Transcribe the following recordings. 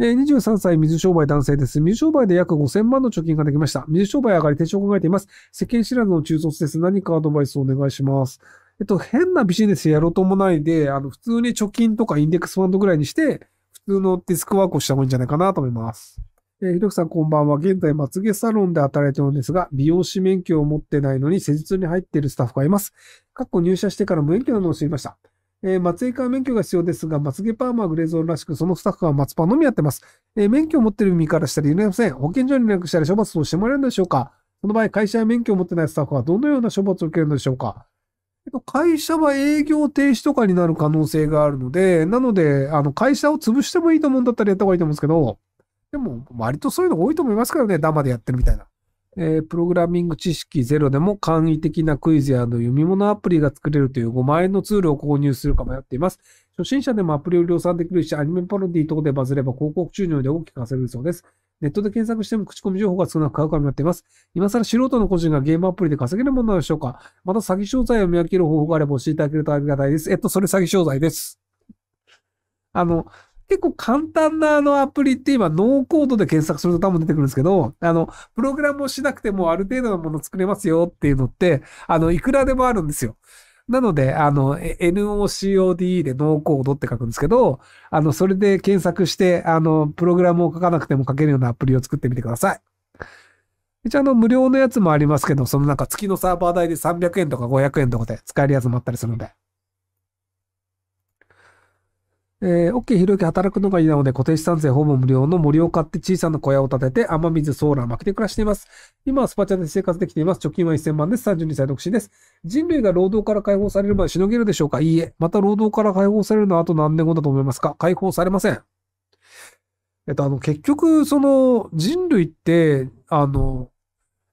え23歳、水商売男性です。水商売で約5000万の貯金ができました。水商売上がり、手帳を考えています。世間知らずの中卒です。何かアドバイスをお願いします。えっと、変なビジネスやろうともないで、あの、普通に貯金とかインデックスファンドぐらいにして、普通のディスクワークをした方がいいんじゃないかなと思います。えー、ひろきさんこんばんは。現在、まつげサロンで働いているんですが、美容師免許を持ってないのに施術に入っているスタッフがいます。過去入社してから無免許なのを知りました。えー、松江から免許が必要ですが、松毛パーマーグレーゾーンらしく、そのスタッフは松パンのみやってます。えー、免許を持ってる身からしたら許せません。保健所に連絡したら処罰をしてもらえるんでしょうかその場合、会社や免許を持ってないスタッフはどのような処罰を受けるのでしょうか会社は営業停止とかになる可能性があるので、なので、あの、会社を潰してもいいと思うんだったらやった方がいいと思うんですけど、でも、割とそういうの多いと思いますからね、ダマでやってるみたいな。えー、プログラミング知識ゼロでも簡易的なクイズや読み物アプリが作れるという5万円のツールを購入するか迷っています。初心者でもアプリを量産できるし、アニメパロディ等でバズれば広告収入で大きく稼げるそうです。ネットで検索しても口コミ情報が少なく買うか迷っています。今更素人の個人がゲームアプリで稼げるものなのでしょうかまた詐欺商材を見分ける方法があれば教えていただけるとありがたいです。えっと、それ詐欺商材です。あの、結構簡単なあのアプリって今ノーコードで検索すると多分出てくるんですけど、あの、プログラムをしなくてもある程度のもの作れますよっていうのって、あの、いくらでもあるんですよ。なので、あの、NOCODE でノーコードって書くんですけど、あの、それで検索して、あの、プログラムを書かなくても書けるようなアプリを作ってみてください。一応あの、無料のやつもありますけど、そのなんか月のサーバー代で300円とか500円とかで使えるやつもあったりするので。えー、OK 広き働くのがいいなので固定資産税ほぼ無料の森を買って小さな小屋を建てて雨水ソーラー負けて暮らしています。今はスパチャで生活できています。貯金は1000万です。32歳独身です。人類が労働から解放されるまでしのげるでしょうかいいえ。また労働から解放されるのはあと何年後だと思いますか解放されません。えっと、あの、結局、その人類って、あの、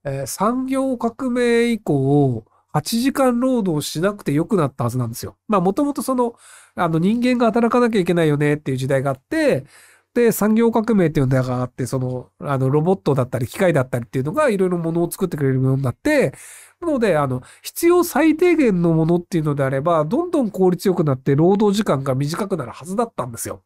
えー、産業革命以降、8時間労働しなくて良くなったはずなんですよ。まあもともとその、あの人間が働かなきゃいけないよねっていう時代があって、で、産業革命っていうのがあって、その、あの、ロボットだったり、機械だったりっていうのが、いろいろものを作ってくれるようになって、なので、あの、必要最低限のものっていうのであれば、どんどん効率よくなって、労働時間が短くなるはずだったんですよ。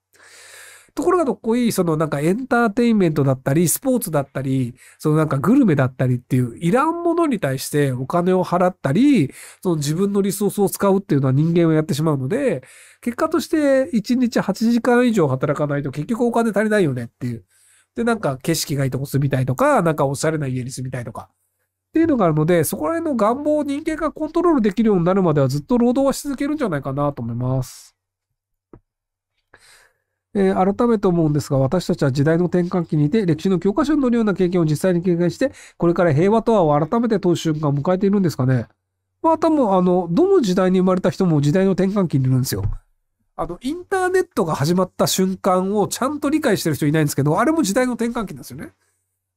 ところがどっこいい、そのなんかエンターテインメントだったり、スポーツだったり、そのなんかグルメだったりっていう、いらんものに対してお金を払ったり、その自分のリソースを使うっていうのは人間をやってしまうので、結果として1日8時間以上働かないと結局お金足りないよねっていう。で、なんか景色がいいとこ住みたいとか、なんかおしゃれな家に住みたいとか。っていうのがあるので、そこら辺の願望を人間がコントロールできるようになるまではずっと労働はし続けるんじゃないかなと思います。えー、改めて思うんですが、私たちは時代の転換期にいて、歴史の教科書に載るような経験を実際に経験して、これから平和とはを改めて問う瞬間を迎えているんですかね。まあ多分、あの、どの時代に生まれた人も時代の転換期にいるんですよ。あの、インターネットが始まった瞬間をちゃんと理解してる人いないんですけど、あれも時代の転換期なんですよね。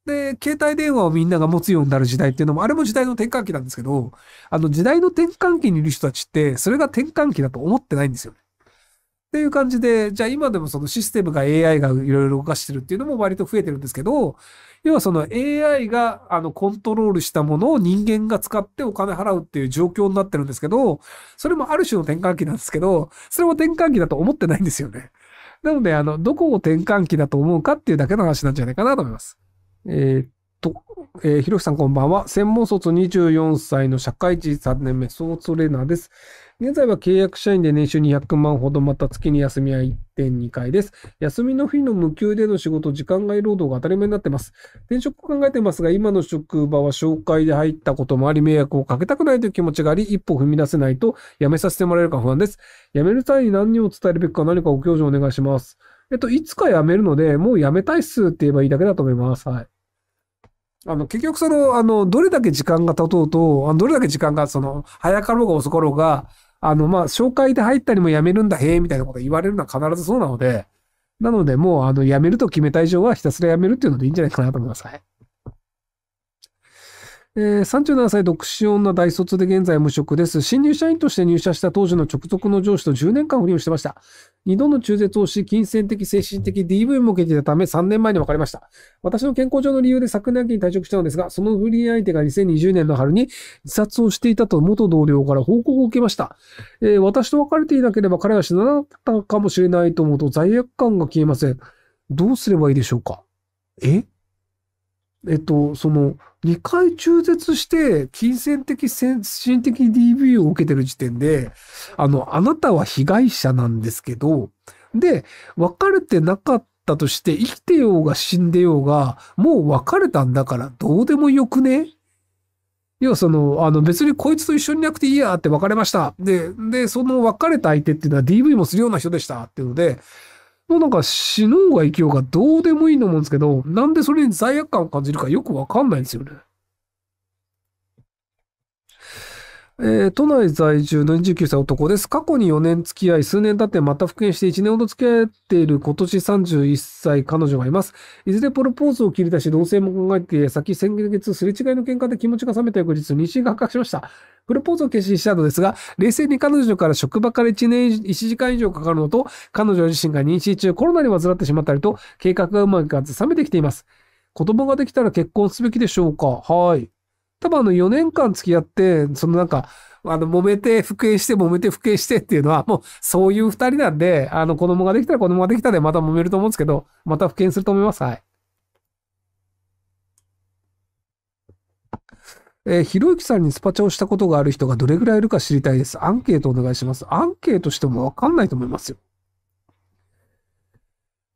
で、携帯電話をみんなが持つようになる時代っていうのも、あれも時代の転換期なんですけど、あの時代の転換期にいる人たちって、それが転換期だと思ってないんですよっていう感じで、じゃあ今でもそのシステムが AI がいろいろ動かしてるっていうのも割と増えてるんですけど、要はその AI があのコントロールしたものを人間が使ってお金払うっていう状況になってるんですけど、それもある種の転換期なんですけど、それも転換期だと思ってないんですよね。なので、あの、どこを転換期だと思うかっていうだけの話なんじゃないかなと思います。えー、っと、えー、ひろきさんこんばんは。専門卒24歳の社会人3年目、総トレーナーです。現在は契約社員で年収200万ほど、また月に休みは1.2回です。休みの日の無給での仕事、時間外労働が当たり前になってます。転職を考えてますが、今の職場は紹介で入ったこともあり、迷惑をかけたくないという気持ちがあり、一歩踏み出せないと辞めさせてもらえるか不安です。辞める際に何を伝えるべきか何かご教授お願いします。えっと、いつか辞めるので、もう辞めたいっすって言えばいいだけだと思います。はい。あの、結局その、あの、どれだけ時間が経とうと、どれだけ時間が、その、早かろうが遅かろうが、あの、まあ、紹介で入ったりもやめるんだ、へえ、みたいなこと言われるのは必ずそうなので、なので、もう、あの、やめると決めた以上は、ひたすらやめるっていうのでいいんじゃないかなと思います。はい。えー、37歳独身女大卒で現在無職です。新入社員として入社した当時の直属の上司と10年間不倫をしてました。2度の中絶をし、金銭的、精神的 DV も受けていたため3年前に別れました。私の健康上の理由で昨年秋に退職したのですが、その不倫相手が2020年の春に自殺をしていたと元同僚から報告を受けました。えー、私と別れていなければ彼は死ななかったかもしれないと思うと罪悪感が消えません。どうすればいいでしょうかええっと、その、2回中絶して、金銭的、精神的 DV を受けてる時点で、あの、あなたは被害者なんですけど、で、別れてなかったとして、生きてようが死んでようが、もう別れたんだから、どうでもよくね要はその、あの別にこいつと一緒になくていいやって別れました。で、で、その別れた相手っていうのは DV もするような人でしたっていうので、もうなんか死のうが生きようがどうでもいいと思うんですけど、なんでそれに罪悪感を感じるかよくわかんないんですよね。えー、都内在住の29歳男です。過去に4年付き合い、数年経ってまた復縁して1年ほど付き合っている今年31歳彼女がいます。いずれプロポーズを切り出し、同棲も考えて、先先月すれ違いの喧嘩で気持ちが冷めた翌日、妊娠が発覚しました。プロポーズを決心したのですが、冷静に彼女から職場から1年、1時間以上かかるのと、彼女自身が妊娠中コロナに患ってしまったりと、計画がうまくいかず冷めてきています。子供ができたら結婚すべきでしょうかはい。多分あの4年間付き合って、そのなんか、あの、揉めて、復縁して、揉めて、復縁してっていうのは、もう、そういう二人なんで、あの、子供ができたら子供ができたで、また揉めると思うんですけど、また復縁すると思います。はい。えー、ひろゆきさんにスパチャをしたことがある人がどれぐらいいるか知りたいです。アンケートお願いします。アンケートしてもわかんないと思いますよ。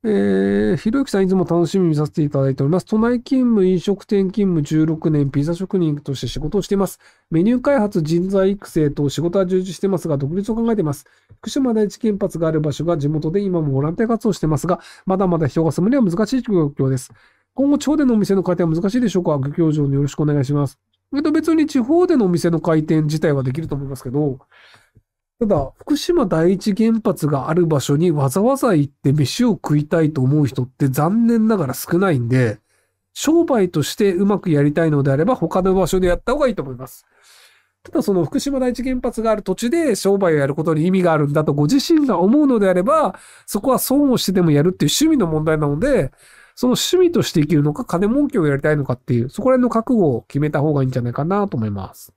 えー、ひろゆきさん、いつも楽しみに見させていただいております。都内勤務、飲食店勤務16年、ピザ職人として仕事をしています。メニュー開発、人材育成と仕事は充実してますが、独立を考えています。福島第一原発がある場所が地元で今もボランティア活動してますが、まだまだ人が住むには難しい状況です。今後、地方でのお店の開店は難しいでしょうかご教授によろしくお願いします。えっと、別に地方でのお店の開店自体はできると思いますけど、ただ、福島第一原発がある場所にわざわざ行って飯を食いたいと思う人って残念ながら少ないんで、商売としてうまくやりたいのであれば他の場所でやった方がいいと思います。ただその福島第一原発がある土地で商売をやることに意味があるんだとご自身が思うのであれば、そこは損をしてでもやるっていう趣味の問題なので、その趣味として生きるのか金儲けをやりたいのかっていう、そこら辺の覚悟を決めた方がいいんじゃないかなと思います。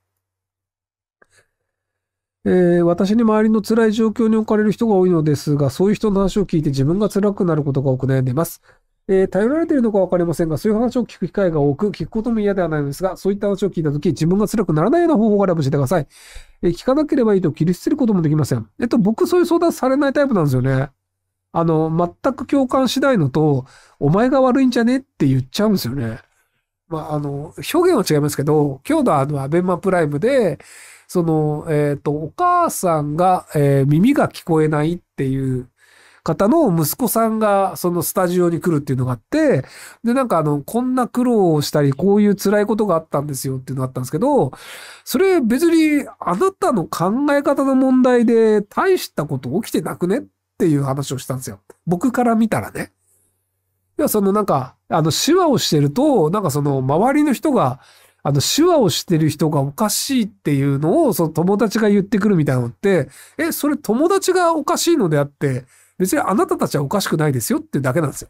えー、私に周りの辛い状況に置かれる人が多いのですが、そういう人の話を聞いて自分が辛くなることが多く悩んでいます。えー、頼られているのかわかりませんが、そういう話を聞く機会が多く、聞くことも嫌ではないのですが、そういった話を聞いたとき、自分が辛くならないような方法があれば教えてください。えー、聞かなければいいと切り捨てることもできません。えっと、僕そういう相談されないタイプなんですよね。あの、全く共感しないのと、お前が悪いんじゃねって言っちゃうんですよね。まあ、あの、表現は違いますけど、今日のあの、アベマプライムで、その、えっ、ー、と、お母さんが、えー、耳が聞こえないっていう方の息子さんがそのスタジオに来るっていうのがあって、で、なんかあの、こんな苦労をしたり、こういう辛いことがあったんですよっていうのがあったんですけど、それ別にあなたの考え方の問題で大したこと起きてなくねっていう話をしたんですよ。僕から見たらね。いや、そのなんか、あの、手話をしてると、なんかその周りの人が、あの、手話をしてる人がおかしいっていうのを、その友達が言ってくるみたいなのって、え、それ友達がおかしいのであって、別にあなたたちはおかしくないですよっていうだけなんですよ。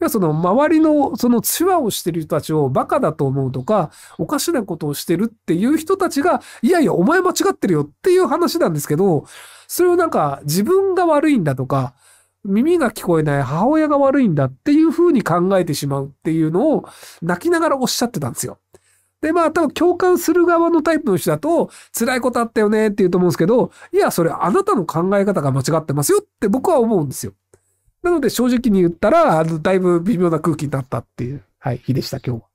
いや、その周りの、その手話をしてる人たちをバカだと思うとか、おかしなことをしてるっていう人たちが、いやいや、お前間違ってるよっていう話なんですけど、それをなんか自分が悪いんだとか、耳が聞こえない母親が悪いんだっていうふうに考えてしまうっていうのを泣きながらおっしゃってたんですよ。で、まあ多分共感する側のタイプの人だと、辛いことあったよねって言うと思うんですけど、いや、それあなたの考え方が間違ってますよって僕は思うんですよ。なので正直に言ったら、あの、だいぶ微妙な空気になったっていう、はい、日でした、今日は。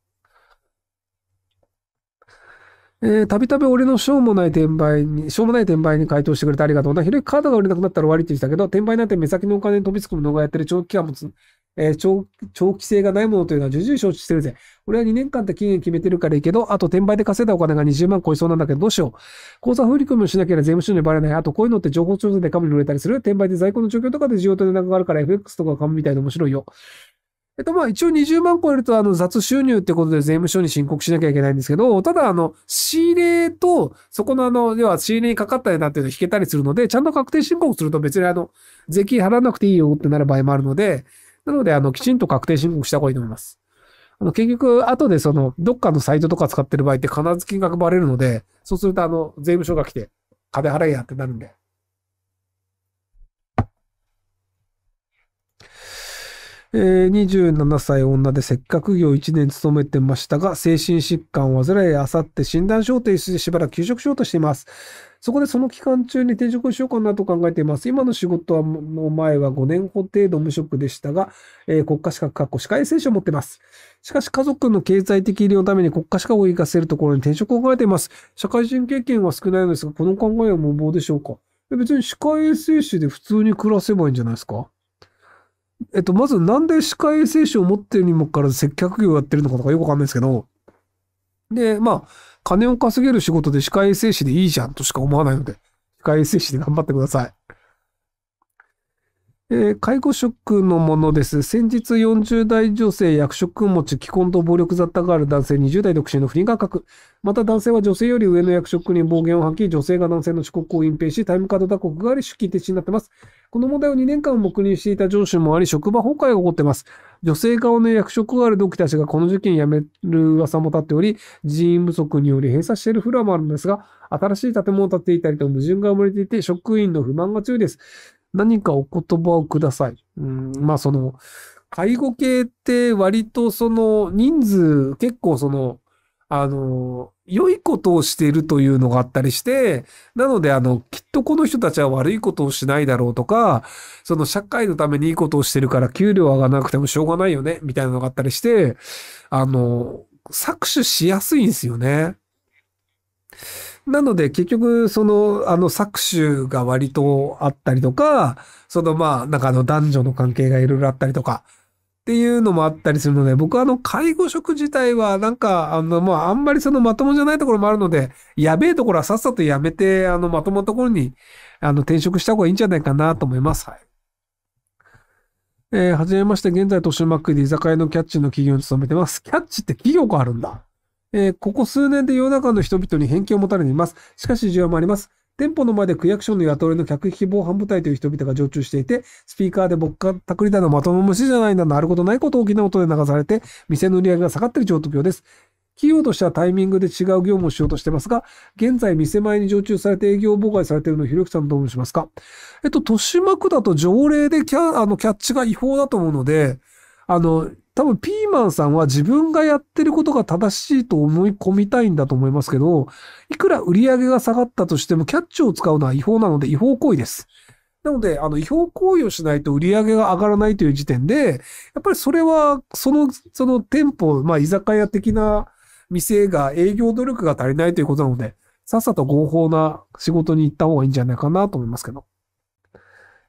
えー、たびたび俺のしょうもない転売に、しょうもない転売に回答してくれてありがとうな。ひどいカードが売れなくなったら終わりって言ってたけど、転売なんて目先のお金に飛びつくものがやってる長期間もつ、えー、長長期性がないものというのは重々承知してるぜ。俺は2年間って期限決めてるからいいけど、あと転売で稼いだお金が20万超えそうなんだけど、どうしよう。口座振り込みをしなければ税務署にバレない。あとこういうのって情報調査で紙に売れたりする。転売で在庫の状況とかで需要と値段があるから FX とか紙みたいで面白いよ。えっと、ま一応20万超えると、あの、雑収入ってことで税務署に申告しなきゃいけないんですけど、ただ、あの、仕入れと、そこの、あの、要は仕入れにかかった値段っていうのを引けたりするので、ちゃんと確定申告すると別に、あの、税金払わなくていいよってなる場合もあるので、なので、あの、きちんと確定申告した方がいいと思います。あの、結局、後でその、どっかのサイトとか使ってる場合って必ず金額バレるので、そうすると、あの、税務署が来て、金払えやってなるんで。えー、27歳女でせっかく業1年勤めてましたが、精神疾患を患い、あさって診断書を提出してしばらく休職しようとしています。そこでその期間中に転職をしようかなと考えています。今の仕事は、の前は5年程度無職でしたが、えー、国家資格確保、歯科衛生士を持っています。しかし家族の経済的医療のために国家資格を活かせるところに転職を考えています。社会人経験は少ないのですが、この考えは無謀でしょうか別に歯科衛生士で普通に暮らせばいいんじゃないですかえっと、まずなんで歯科衛生士を持ってるにもかかわらず接客業をやってるのかとかよくわかんないですけど、で、まあ、金を稼げる仕事で歯科衛生士でいいじゃんとしか思わないので、歯科衛生士で頑張ってください。えー、介護職のものです。先日40代女性役職持ち、既婚と暴力雑多がある男性、20代独身の不倫が確。また男性は女性より上の役職に暴言を吐き、女性が男性の遅刻を隠蔽し、タイムカード打刻があり、出勤停止になってます。この問題を2年間黙認していた上司もあり、職場崩壊が起こってます。女性側の役職がある同期たちがこの事件辞める噂も立っており、人員不足により閉鎖しているフロアもあるんですが、新しい建物を建っていたりと矛盾が生まれていて、職員の不満が強いです。何かお言葉をください。うん、まあその、介護系って割とその人数結構その、あの、良いことをしているというのがあったりして、なのであの、きっとこの人たちは悪いことをしないだろうとか、その社会のためにいいことをしてるから給料上がらなくてもしょうがないよね、みたいなのがあったりして、あの、搾取しやすいんですよね。なので結局そのあの搾取が割とあったりとか、そのまあなんかあの男女の関係がいろいろあったりとかっていうのもあったりするので、僕はあの介護職自体はなんかあのまああんまりそのまともじゃないところもあるので、やべえところはさっさとやめてあのまともなところにあの転職した方がいいんじゃないかなと思います。はい。えー、はじめまして、現在、豊島区で居酒屋のキャッチの企業に勤めてます。キャッチって企業があるんだ。えー、ここ数年で世の中の人々に偏見を持たれています。しかし需要もあります。店舗の前で区役所の雇われの客引き防犯部隊という人々が常駐していて、スピーカーで僕がたくりだのまとも虫じゃないんだなあることないこと大きな音で流されて、店の売り上げが下がっている状況です。企業としてはタイミングで違う業務をしようとしてますが、現在店前に常駐されて営業妨害されているのをひろゆきさんどうしますかえっと、豊島区だと条例でキャあのキャッチが違法だと思うので、あの、多分ピーマンさんは自分がやってることが正しいと思い込みたいんだと思いますけど、いくら売り上げが下がったとしてもキャッチを使うのは違法なので違法行為です。なので、あの、違法行為をしないと売り上げが上がらないという時点で、やっぱりそれは、その、その店舗、まあ、居酒屋的な店が営業努力が足りないということなので、さっさと合法な仕事に行った方がいいんじゃないかなと思いますけど。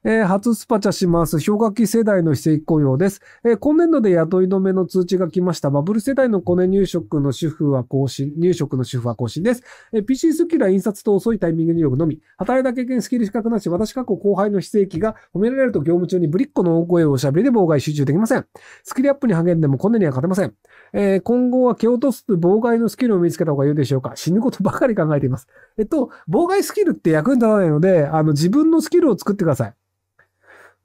えー、初スパチャします。氷河期世代の非正規雇用です。えー、今年度で雇い止めの通知が来ました。バブル世代のコネ入職の主婦は更新、入職の主婦は更新です。えー、PC スキルは印刷と遅いタイミング入力のみ。働いた経験、スキル資格なし、私過去後輩の非正規が褒められると業務中にぶりっ子の大声をしゃべりで妨害集中できません。スキルアップに励んでもコネには勝てません。えー、今後は蹴落とす妨害のスキルを見つけた方が良いでしょうか死ぬことばかり考えています。えっと、妨害スキルって役に立たないので、あの、自分のスキルを作ってください。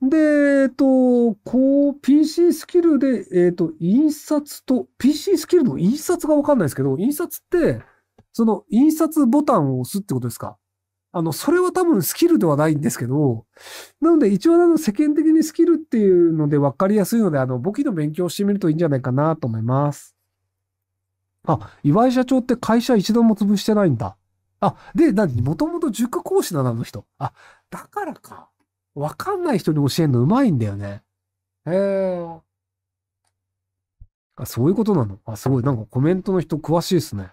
で、えっと、こう、PC スキルで、えっと、印刷と、PC スキルの印刷がわかんないですけど、印刷って、その印刷ボタンを押すってことですかあの、それは多分スキルではないんですけど、なので一応あの世間的にスキルっていうので分かりやすいので、あの、簿記の勉強をしてみるといいんじゃないかなと思います。あ、岩井社長って会社一度も潰してないんだ。あ、で、何もともと塾講師だな、あの人。あ、だからか。わかんない人に教えるのうまいんだよね。へえ。あ、そういうことなの。あ、すごい。なんかコメントの人詳しいですね。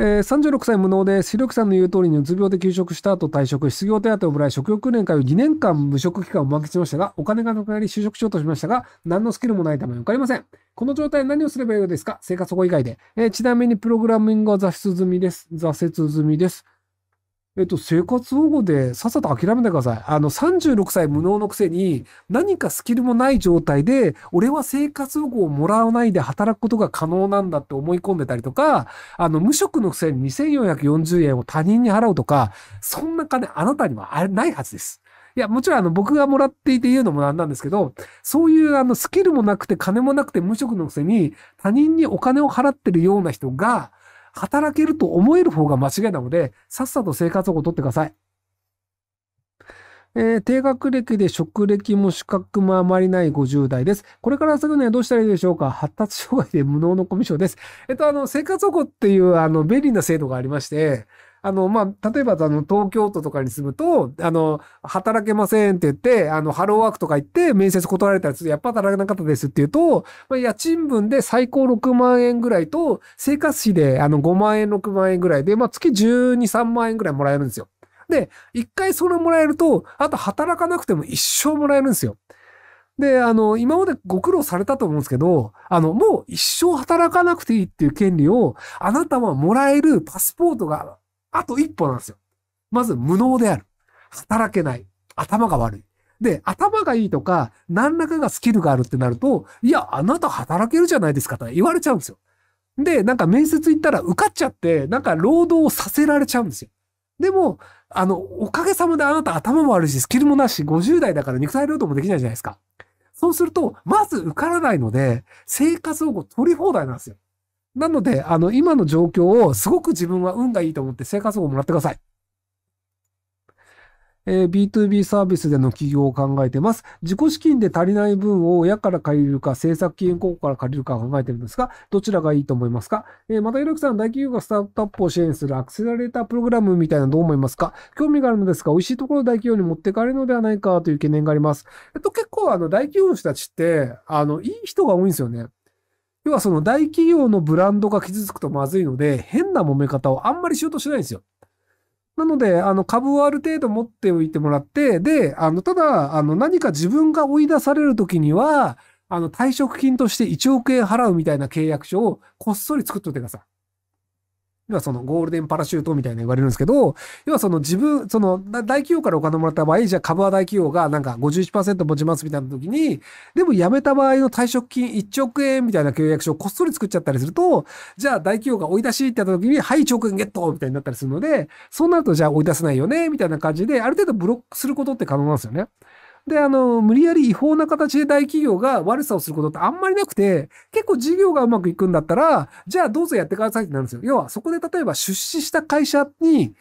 えー、36歳無能で、視力さんの言う通りにうつ病で休職した後退職、失業手当をもらい、食欲練会を2年間無職期間を満喫しましたが、お金がなくなり就職しようとしましたが、何のスキルもないため受かりません。この状態何をすればいいのですか生活保護以外で。えー、ちなみにプログラミングは挫折済みです。挫折済みです。えっと、生活保護でさっさと諦めてください。あの、36歳無能のくせに、何かスキルもない状態で、俺は生活保護をもらわないで働くことが可能なんだって思い込んでたりとか、あの、無職のくせに2440円を他人に払うとか、そんな金あなたにはないはずです。いや、もちろんあの僕がもらっていて言うのもなんなんですけど、そういうあのスキルもなくて金もなくて無職のくせに他人にお金を払ってるような人が、働けると思える方が間違いなので、さっさと生活保護を取ってください。えー、低学歴で職歴も資格もあまりない50代です。これからすぐにはどうしたらいいでしょうか発達障害で無能のコミュ障です。えっと、あの、生活保護っていう、あの、便利な制度がありまして、あの、まあ、例えば、あの、東京都とかに住むと、あの、働けませんって言って、あの、ハローワークとか行って、面接断られたと、やっぱ働けなかったですって言うと、まあ、家賃分で最高6万円ぐらいと、生活費で、あの、5万円、6万円ぐらいで、まあ、月12、3万円ぐらいもらえるんですよ。で、一回それもらえると、あと働かなくても一生もらえるんですよ。で、あの、今までご苦労されたと思うんですけど、あの、もう一生働かなくていいっていう権利を、あなたはもらえるパスポートがあと一歩なんですよ。まず無能である。働けない。頭が悪い。で、頭がいいとか、何らかがスキルがあるってなると、いや、あなた働けるじゃないですかと言われちゃうんですよ。で、なんか面接行ったら受かっちゃって、なんか労働をさせられちゃうんですよ。でも、あの、おかげさまであなた頭も悪いし、スキルもなし、50代だから肉体労働もできないじゃないですか。そうすると、まず受からないので、生活保護取り放題なんですよ。なので、あの、今の状況をすごく自分は運がいいと思って生活保護もらってください。えー、B2B サービスでの起業を考えてます。自己資金で足りない分を親から借りるか、政策金庫から借りるか考えてるんですが、どちらがいいと思いますか、えー、また、ひろきさん、大企業がスタートアップを支援するアクセラレータープログラムみたいなのどう思いますか興味があるのですが、美味しいところを大企業に持ってかれるのではないかという懸念があります。えっと、結構、あの、大企業の人たちって、あの、いい人が多いんですよね。要はその大企業のブランドが傷つくとまずいので、変な揉め方をあんまりしようとしないんですよ。なので、あの、株をある程度持っておいてもらって、で、あの、ただ、あの、何か自分が追い出されるときには、あの、退職金として1億円払うみたいな契約書をこっそり作っといてください。要はそのゴールデンパラシュートみたいな言われるんですけど、要はその自分、その大企業からお金もらった場合、じゃあ株は大企業がなんか51%持ちますみたいな時に、でも辞めた場合の退職金1億円みたいな契約書をこっそり作っちゃったりすると、じゃあ大企業が追い出しってやった時に、はい、1億円ゲットみたいになったりするので、そうなるとじゃあ追い出せないよねみたいな感じで、ある程度ブロックすることって可能なんですよね。で、あの、無理やり違法な形で大企業が悪さをすることってあんまりなくて、結構事業がうまくいくんだったら、じゃあどうぞやってくださいってなるんですよ。要は、そこで例えば出資した会社に、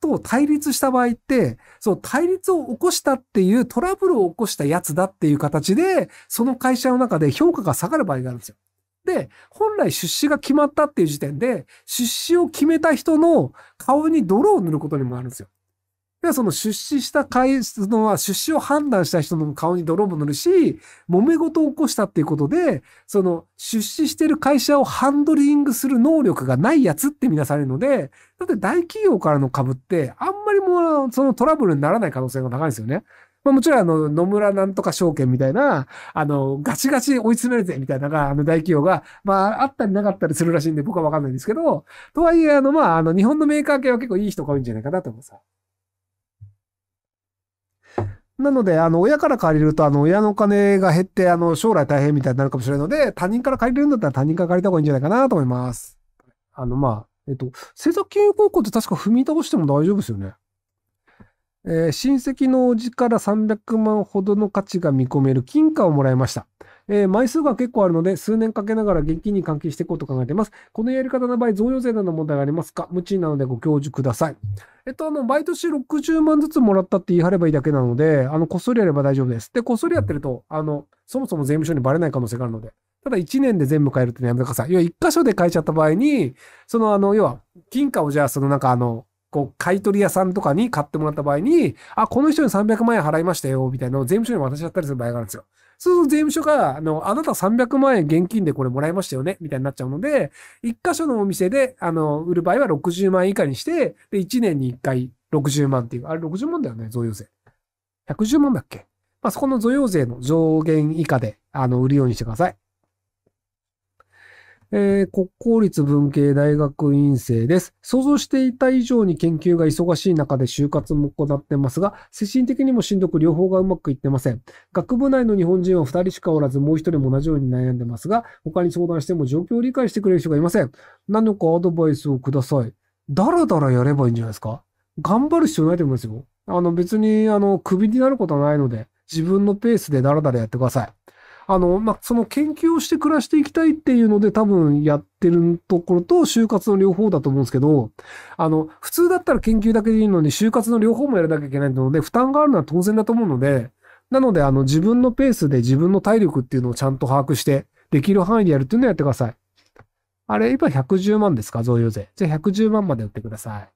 と対立した場合って、そう、対立を起こしたっていうトラブルを起こしたやつだっていう形で、その会社の中で評価が下がる場合があるんですよ。で、本来出資が決まったっていう時点で、出資を決めた人の顔に泥を塗ることにもあるんですよ。で、その出資した会、社の出資を判断した人の顔に泥も塗るし、揉め事を起こしたっていうことで、その出資してる会社をハンドリングする能力がないやつってみなされるので、だって大企業からの株って、あんまりもう、そのトラブルにならない可能性が高いんですよね。まあもちろんあの、野村なんとか証券みたいな、あの、ガチガチ追い詰めるぜみたいなが、あの大企業が、まああったりなかったりするらしいんで僕はわかんないんですけど、とはいえあのまああの日本のメーカー系は結構いい人が多いんじゃないかなと思うさ。なので、あの、親から借りると、あの、親のお金が減って、あの、将来大変みたいになるかもしれないので、他人から借りるんだったら他人から借りた方がいいんじゃないかなと思います。あの、まあ、えっと、政策金融高校って確か踏み倒しても大丈夫ですよね。えー、親戚のおじから300万ほどの価値が見込める金貨をもらいました。えー、枚数が結構あるので、数年かけながら現金に換金していこうと考えています。このやり方の場合、贈与税などの問題がありますか無知なのでご教授ください。えっと、あの、毎年60万ずつもらったって言い張ればいいだけなので、あの、こっそりやれば大丈夫です。で、こっそりやってると、あの、そもそも税務署にバレない可能性があるので、ただ1年で全部変えるってやめてください。要は1箇所で買えちゃった場合に、その、あの、要は、金貨をじゃあ、そのなんかあの、こう、買取屋さんとかに買ってもらった場合に、あ、この人に300万円払いましたよ、みたいなのを税務署に渡しちゃったりする場合があるんですよ。そうすると税務署が、あの、あなた300万円現金でこれもらいましたよね、みたいになっちゃうので、1箇所のお店で、あの、売る場合は60万円以下にして、で、1年に1回60万っていう、あれ60万だよね、贈与税。110万だっけまあ、そこの贈与税の上限以下で、あの、売るようにしてください。えー、国公立文系大学院生です。想像していた以上に研究が忙しい中で就活も行ってますが、精神的にもしんどく両方がうまくいってません。学部内の日本人は二人しかおらず、もう一人も同じように悩んでますが、他に相談しても状況を理解してくれる人がいません。何かアドバイスをください。だらだらやればいいんじゃないですか頑張る必要ないと思いますよ。あの別に、あの、クビになることはないので、自分のペースでだらだらやってください。あの、まあ、その研究をして暮らしていきたいっていうので多分やってるところと就活の両方だと思うんですけど、あの、普通だったら研究だけでいいのに就活の両方もやらなきゃいけないので、負担があるのは当然だと思うので、なので、あの、自分のペースで自分の体力っていうのをちゃんと把握して、できる範囲でやるっていうのをやってください。あれ、今110万ですか贈与税。じゃあ110万まで売ってください。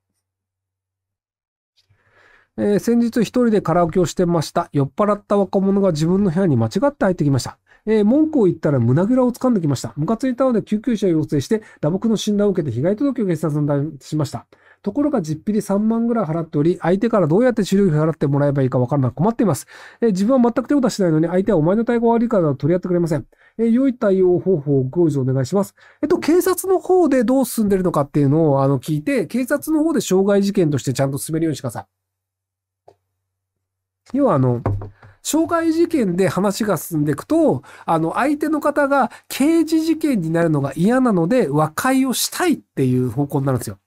えー、先日一人でカラオケをしてました。酔っ払った若者が自分の部屋に間違って入ってきました。えー、文句を言ったら胸ぐらを掴んできました。ムカついたので救急車を要請して、打撲の診断を受けて被害届を警察にしました。ところが実費で3万ぐらい払っており、相手からどうやって治療費払ってもらえばいいかわからなく困っています。えー、自分は全く手を出してないのに、相手はお前の対抗悪いから取り合ってくれません。えー、良い対応方法をご用意お願いします。えっと、警察の方でどう進んでるのかっていうのを、あの、聞いて、警察の方で傷害事件としてちゃんと進めるようにしてください。要はあの、傷害事件で話が進んでいくと、あの、相手の方が刑事事件になるのが嫌なので、和解をしたいっていう方向になるんですよ。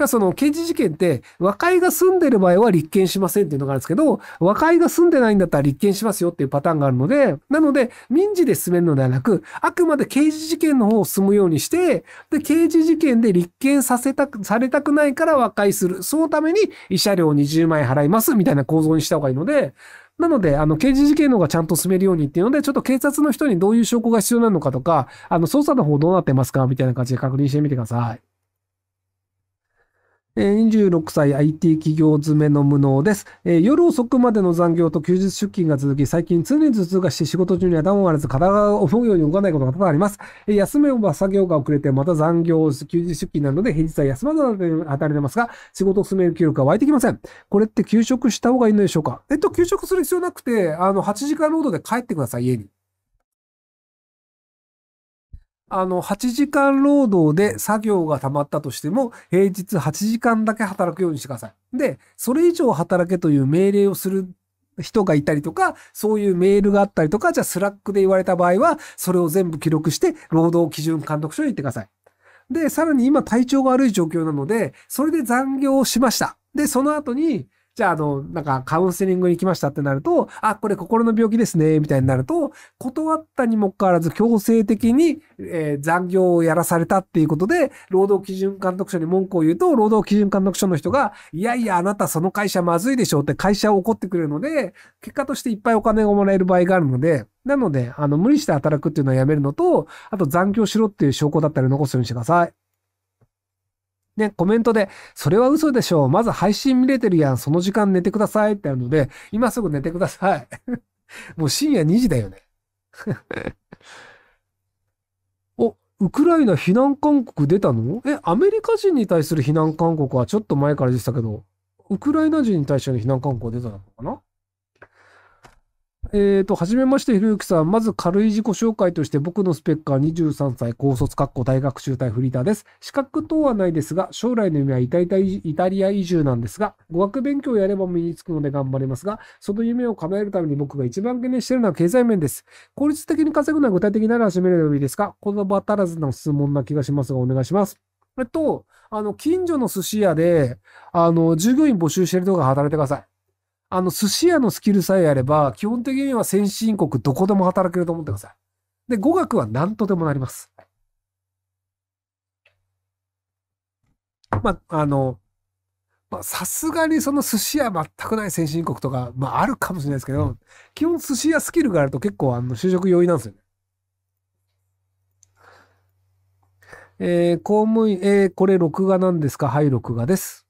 らその刑事事件って、和解が済んでる場合は立件しませんっていうのがあるんですけど、和解が済んでないんだったら立件しますよっていうパターンがあるので、なので、民事で進めるのではなく、あくまで刑事事件の方を進むようにして、で、刑事事件で立件させたく、されたくないから和解する。そのために、慰謝料20万円払いますみたいな構造にした方がいいので、なので、あの、刑事事件の方がちゃんと進めるようにっていうので、ちょっと警察の人にどういう証拠が必要なのかとか、あの、捜査の方どうなってますかみたいな感じで確認してみてください。26歳 IT 企業詰めの無能です。夜遅くまでの残業と休日出勤が続き、最近常に頭痛がして仕事中に頭を割れず体が思うように動かないことが多々あります。休めば作業が遅れて、また残業、休日出勤なので、平日は休まず働いてますが、仕事を進める気力が湧いてきません。これって休職した方がいいのでしょうかえっと、休職する必要なくて、あの、8時間労働で帰ってください、家に。あの、8時間労働で作業が溜まったとしても、平日8時間だけ働くようにしてください。で、それ以上働けという命令をする人がいたりとか、そういうメールがあったりとか、じゃあスラックで言われた場合は、それを全部記録して、労働基準監督署に行ってください。で、さらに今体調が悪い状況なので、それで残業をしました。で、その後に、じゃあ、あの、なんかカウンセリングに来ましたってなると、あ、これ心の病気ですね、みたいになると、断ったにもかかわらず強制的に、えー、残業をやらされたっていうことで、労働基準監督署に文句を言うと、労働基準監督署の人が、いやいや、あなたその会社まずいでしょうって会社を怒ってくれるので、結果としていっぱいお金がもらえる場合があるので、なので、あの、無理して働くっていうのはやめるのと、あと残業しろっていう証拠だったり残すようにしてください。ね、コメントで、それは嘘でしょう。まず配信見れてるやん。その時間寝てくださいってあるので、今すぐ寝てください。もう深夜2時だよね。お、ウクライナ避難勧告出たのえ、アメリカ人に対する避難勧告はちょっと前からでしたけど、ウクライナ人に対しての避難勧告出たのかなえっ、ー、と、はじめまして、ひろゆきさん。まず軽い自己紹介として、僕のスペックは23歳、高卒、っこ大学中退フリーターです。資格等はないですが、将来の夢はイタイタイタリア移住なんですが、語学勉強をやれば身につくので頑張りますが、その夢を叶えるために僕が一番懸念しているのは経済面です。効率的に稼ぐのは具体的なら始めればいいですか言葉足らずの質問な気がしますが、お願いします。えっと、あの、近所の寿司屋で、あの、従業員募集してるとこ働いてください。あの、寿司屋のスキルさえあれば、基本的には先進国どこでも働けると思ってください。で、語学は何とでもなります。まあ、あの、まさすがにその寿司屋全くない先進国とか、まあ、あるかもしれないですけど、基本寿司屋スキルがあると結構、あの、就職容易なんですよね。えー、公務員、えー、これ録画なんですかはい、録画です。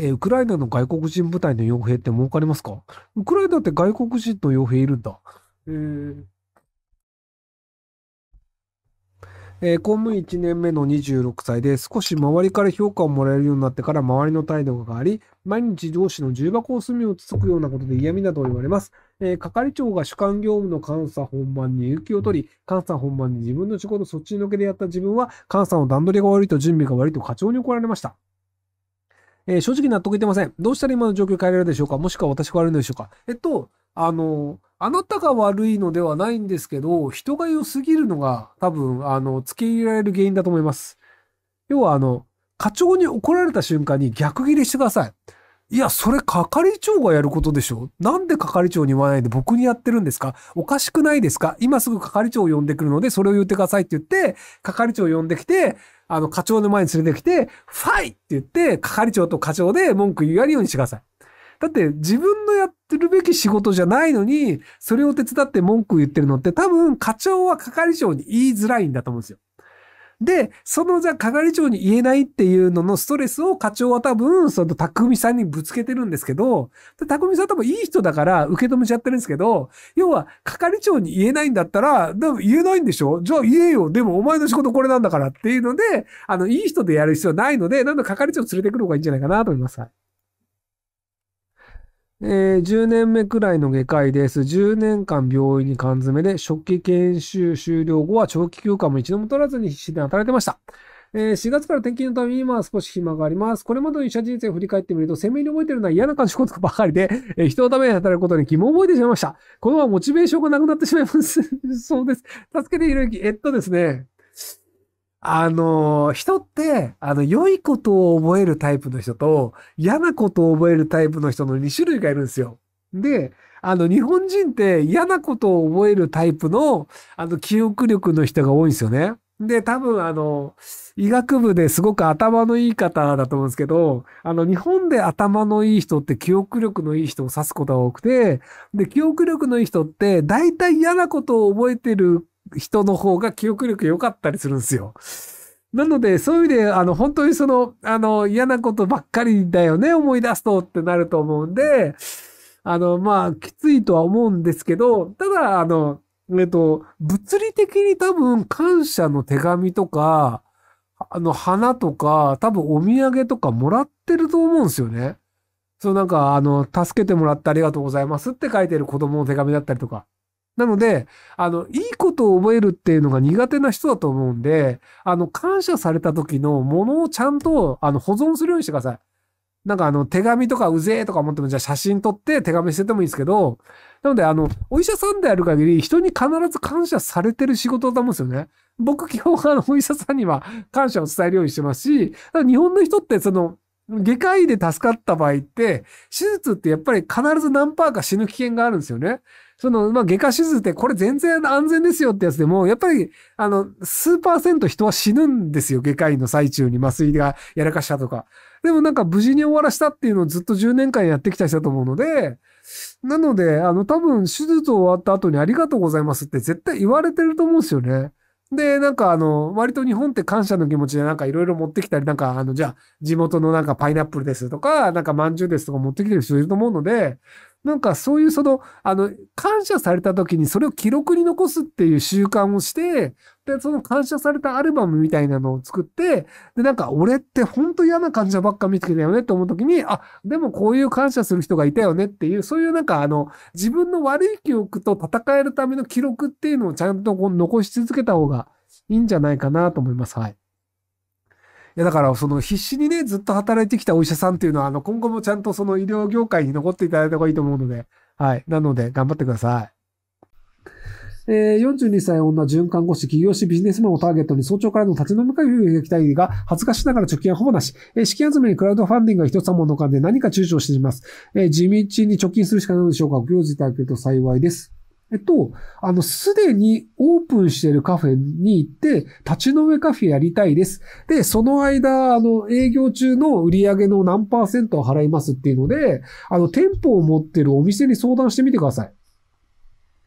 えー、ウクライナの外国人部隊の傭兵って儲かりますかウクライナって外国人の傭兵いるんだ。えーえー、公務員1年目の26歳で少し周りから評価をもらえるようになってから周りの態度が変わり、毎日上司の重箱を隅をつつくようなことで嫌味だと言われます。えー、係長が主幹業務の監査本番に勇気を取り、監査本番に自分の仕事そっちのけでやった自分は、監査の段取りが悪いと準備が悪いと課長に怒られました。えー、正直納得いってません。どうしたら今の状況変えられるでしょうかもしくは私が悪いのでしょうかえっと、あの、あなたが悪いのではないんですけど、人が良すぎるのが多分、あの、付け入れられる原因だと思います。要は、あの、課長に怒られた瞬間に逆ギレしてください。いや、それ係長がやることでしょなんで係長に言わないで僕にやってるんですかおかしくないですか今すぐ係長を呼んでくるので、それを言ってくださいって言って、係長を呼んできて、あの、課長の前に連れてきて、ファイって言って、係長と課長で文句言えるようにしてください。だって自分のやってるべき仕事じゃないのに、それを手伝って文句言ってるのって多分課長は係長に言いづらいんだと思うんですよ。で、そのじゃあ係長に言えないっていうののストレスを課長は多分、その匠さんにぶつけてるんですけど、匠さん多分いい人だから受け止めちゃってるんですけど、要は係長に言えないんだったら、でも言えないんでしょじゃあ言えよ。でもお前の仕事これなんだからっていうので、あの、いい人でやる必要ないので、なんだ係長連れてくる方がいいんじゃないかなと思います。えー、10年目くらいの外科医です。10年間病院に缶詰で、初期研修終了後は長期休暇も一度も取らずに必死で働いてました。えー、4月から転勤のために今は少し暇があります。これまでの医者人生を振り返ってみると、鮮明に覚えてるのは嫌な感触こばかりで、えー、人のために働くことに疑問を覚えてしまいました。このままモチベーションがなくなってしまいます。そうです。助けているえっとですね。あの、人って、あの、良いことを覚えるタイプの人と、嫌なことを覚えるタイプの人の2種類がいるんですよ。で、あの、日本人って嫌なことを覚えるタイプの、あの、記憶力の人が多いんですよね。で、多分あの、医学部ですごく頭のいい方だと思うんですけど、あの、日本で頭のいい人って記憶力のいい人を指すことが多くて、で、記憶力のいい人って大体嫌なことを覚えてる人の方が記憶力良かったりするんですよ。なので、そういう意味で、あの、本当にその、あの、嫌なことばっかりだよね、思い出すとってなると思うんで、あの、まあ、きついとは思うんですけど、ただ、あの、えっと、物理的に多分感謝の手紙とか、あの、花とか、多分お土産とかもらってると思うんですよね。そうなんか、あの、助けてもらってありがとうございますって書いてる子供の手紙だったりとか。なので、あの、いいことを覚えるっていうのが苦手な人だと思うんで、あの、感謝された時のものをちゃんと、あの、保存するようにしてください。なんかあの、手紙とかうぜえとか思っても、じゃあ写真撮って手紙捨ててもいいんですけど、なのであの、お医者さんである限り、人に必ず感謝されてる仕事だと思うんですよね。僕基本あの、お医者さんには感謝を伝えるようにしてますし、日本の人ってその、外科医で助かった場合って、手術ってやっぱり必ず何パーか死ぬ危険があるんですよね。その、まあ、外科手術ってこれ全然安全ですよってやつでも、やっぱり、あの、数パーセント人は死ぬんですよ。外科医の最中に麻酔がやらかしたとか。でもなんか無事に終わらしたっていうのをずっと10年間やってきた人だと思うので、なので、あの、多分手術終わった後にありがとうございますって絶対言われてると思うんですよね。で、なんかあの、割と日本って感謝の気持ちでなんかいろいろ持ってきたり、なんかあの、じゃあ、地元のなんかパイナップルですとか、なんか饅頭ですとか持ってきてる人いると思うので、なんかそういうその、あの、感謝された時にそれを記録に残すっていう習慣をして、で、その感謝されたアルバムみたいなのを作って、で、なんか俺ってほんと嫌な感謝ばっか見つけたよねって思う時に、あ、でもこういう感謝する人がいたよねっていう、そういうなんかあの、自分の悪い記憶と戦えるための記録っていうのをちゃんとこう残し続けた方がいいんじゃないかなと思います。はい。やだからその必死にね、ずっと働いてきたお医者さんっていうのは、あの、今後もちゃんとその医療業界に残っていただいた方がいいと思うので、はい。なので、頑張ってください。えー、42歳女準看護師、起業しビジネスマンをターゲットに早朝からの立ち飲み会を描きたいが、恥ずかしながら貯金はほぼなし。えー、資金集めにクラウドファンディングが一つのものんで何か躊躇しています。えー、地道に貯金するしかないのでしょうか。ご用意いただけると幸いです。えっと、あの、すでにオープンしているカフェに行って、立ち飲みカフェやりたいです。で、その間、あの、営業中の売り上げの何パーセントを払いますっていうので、あの、店舗を持ってるお店に相談してみてください。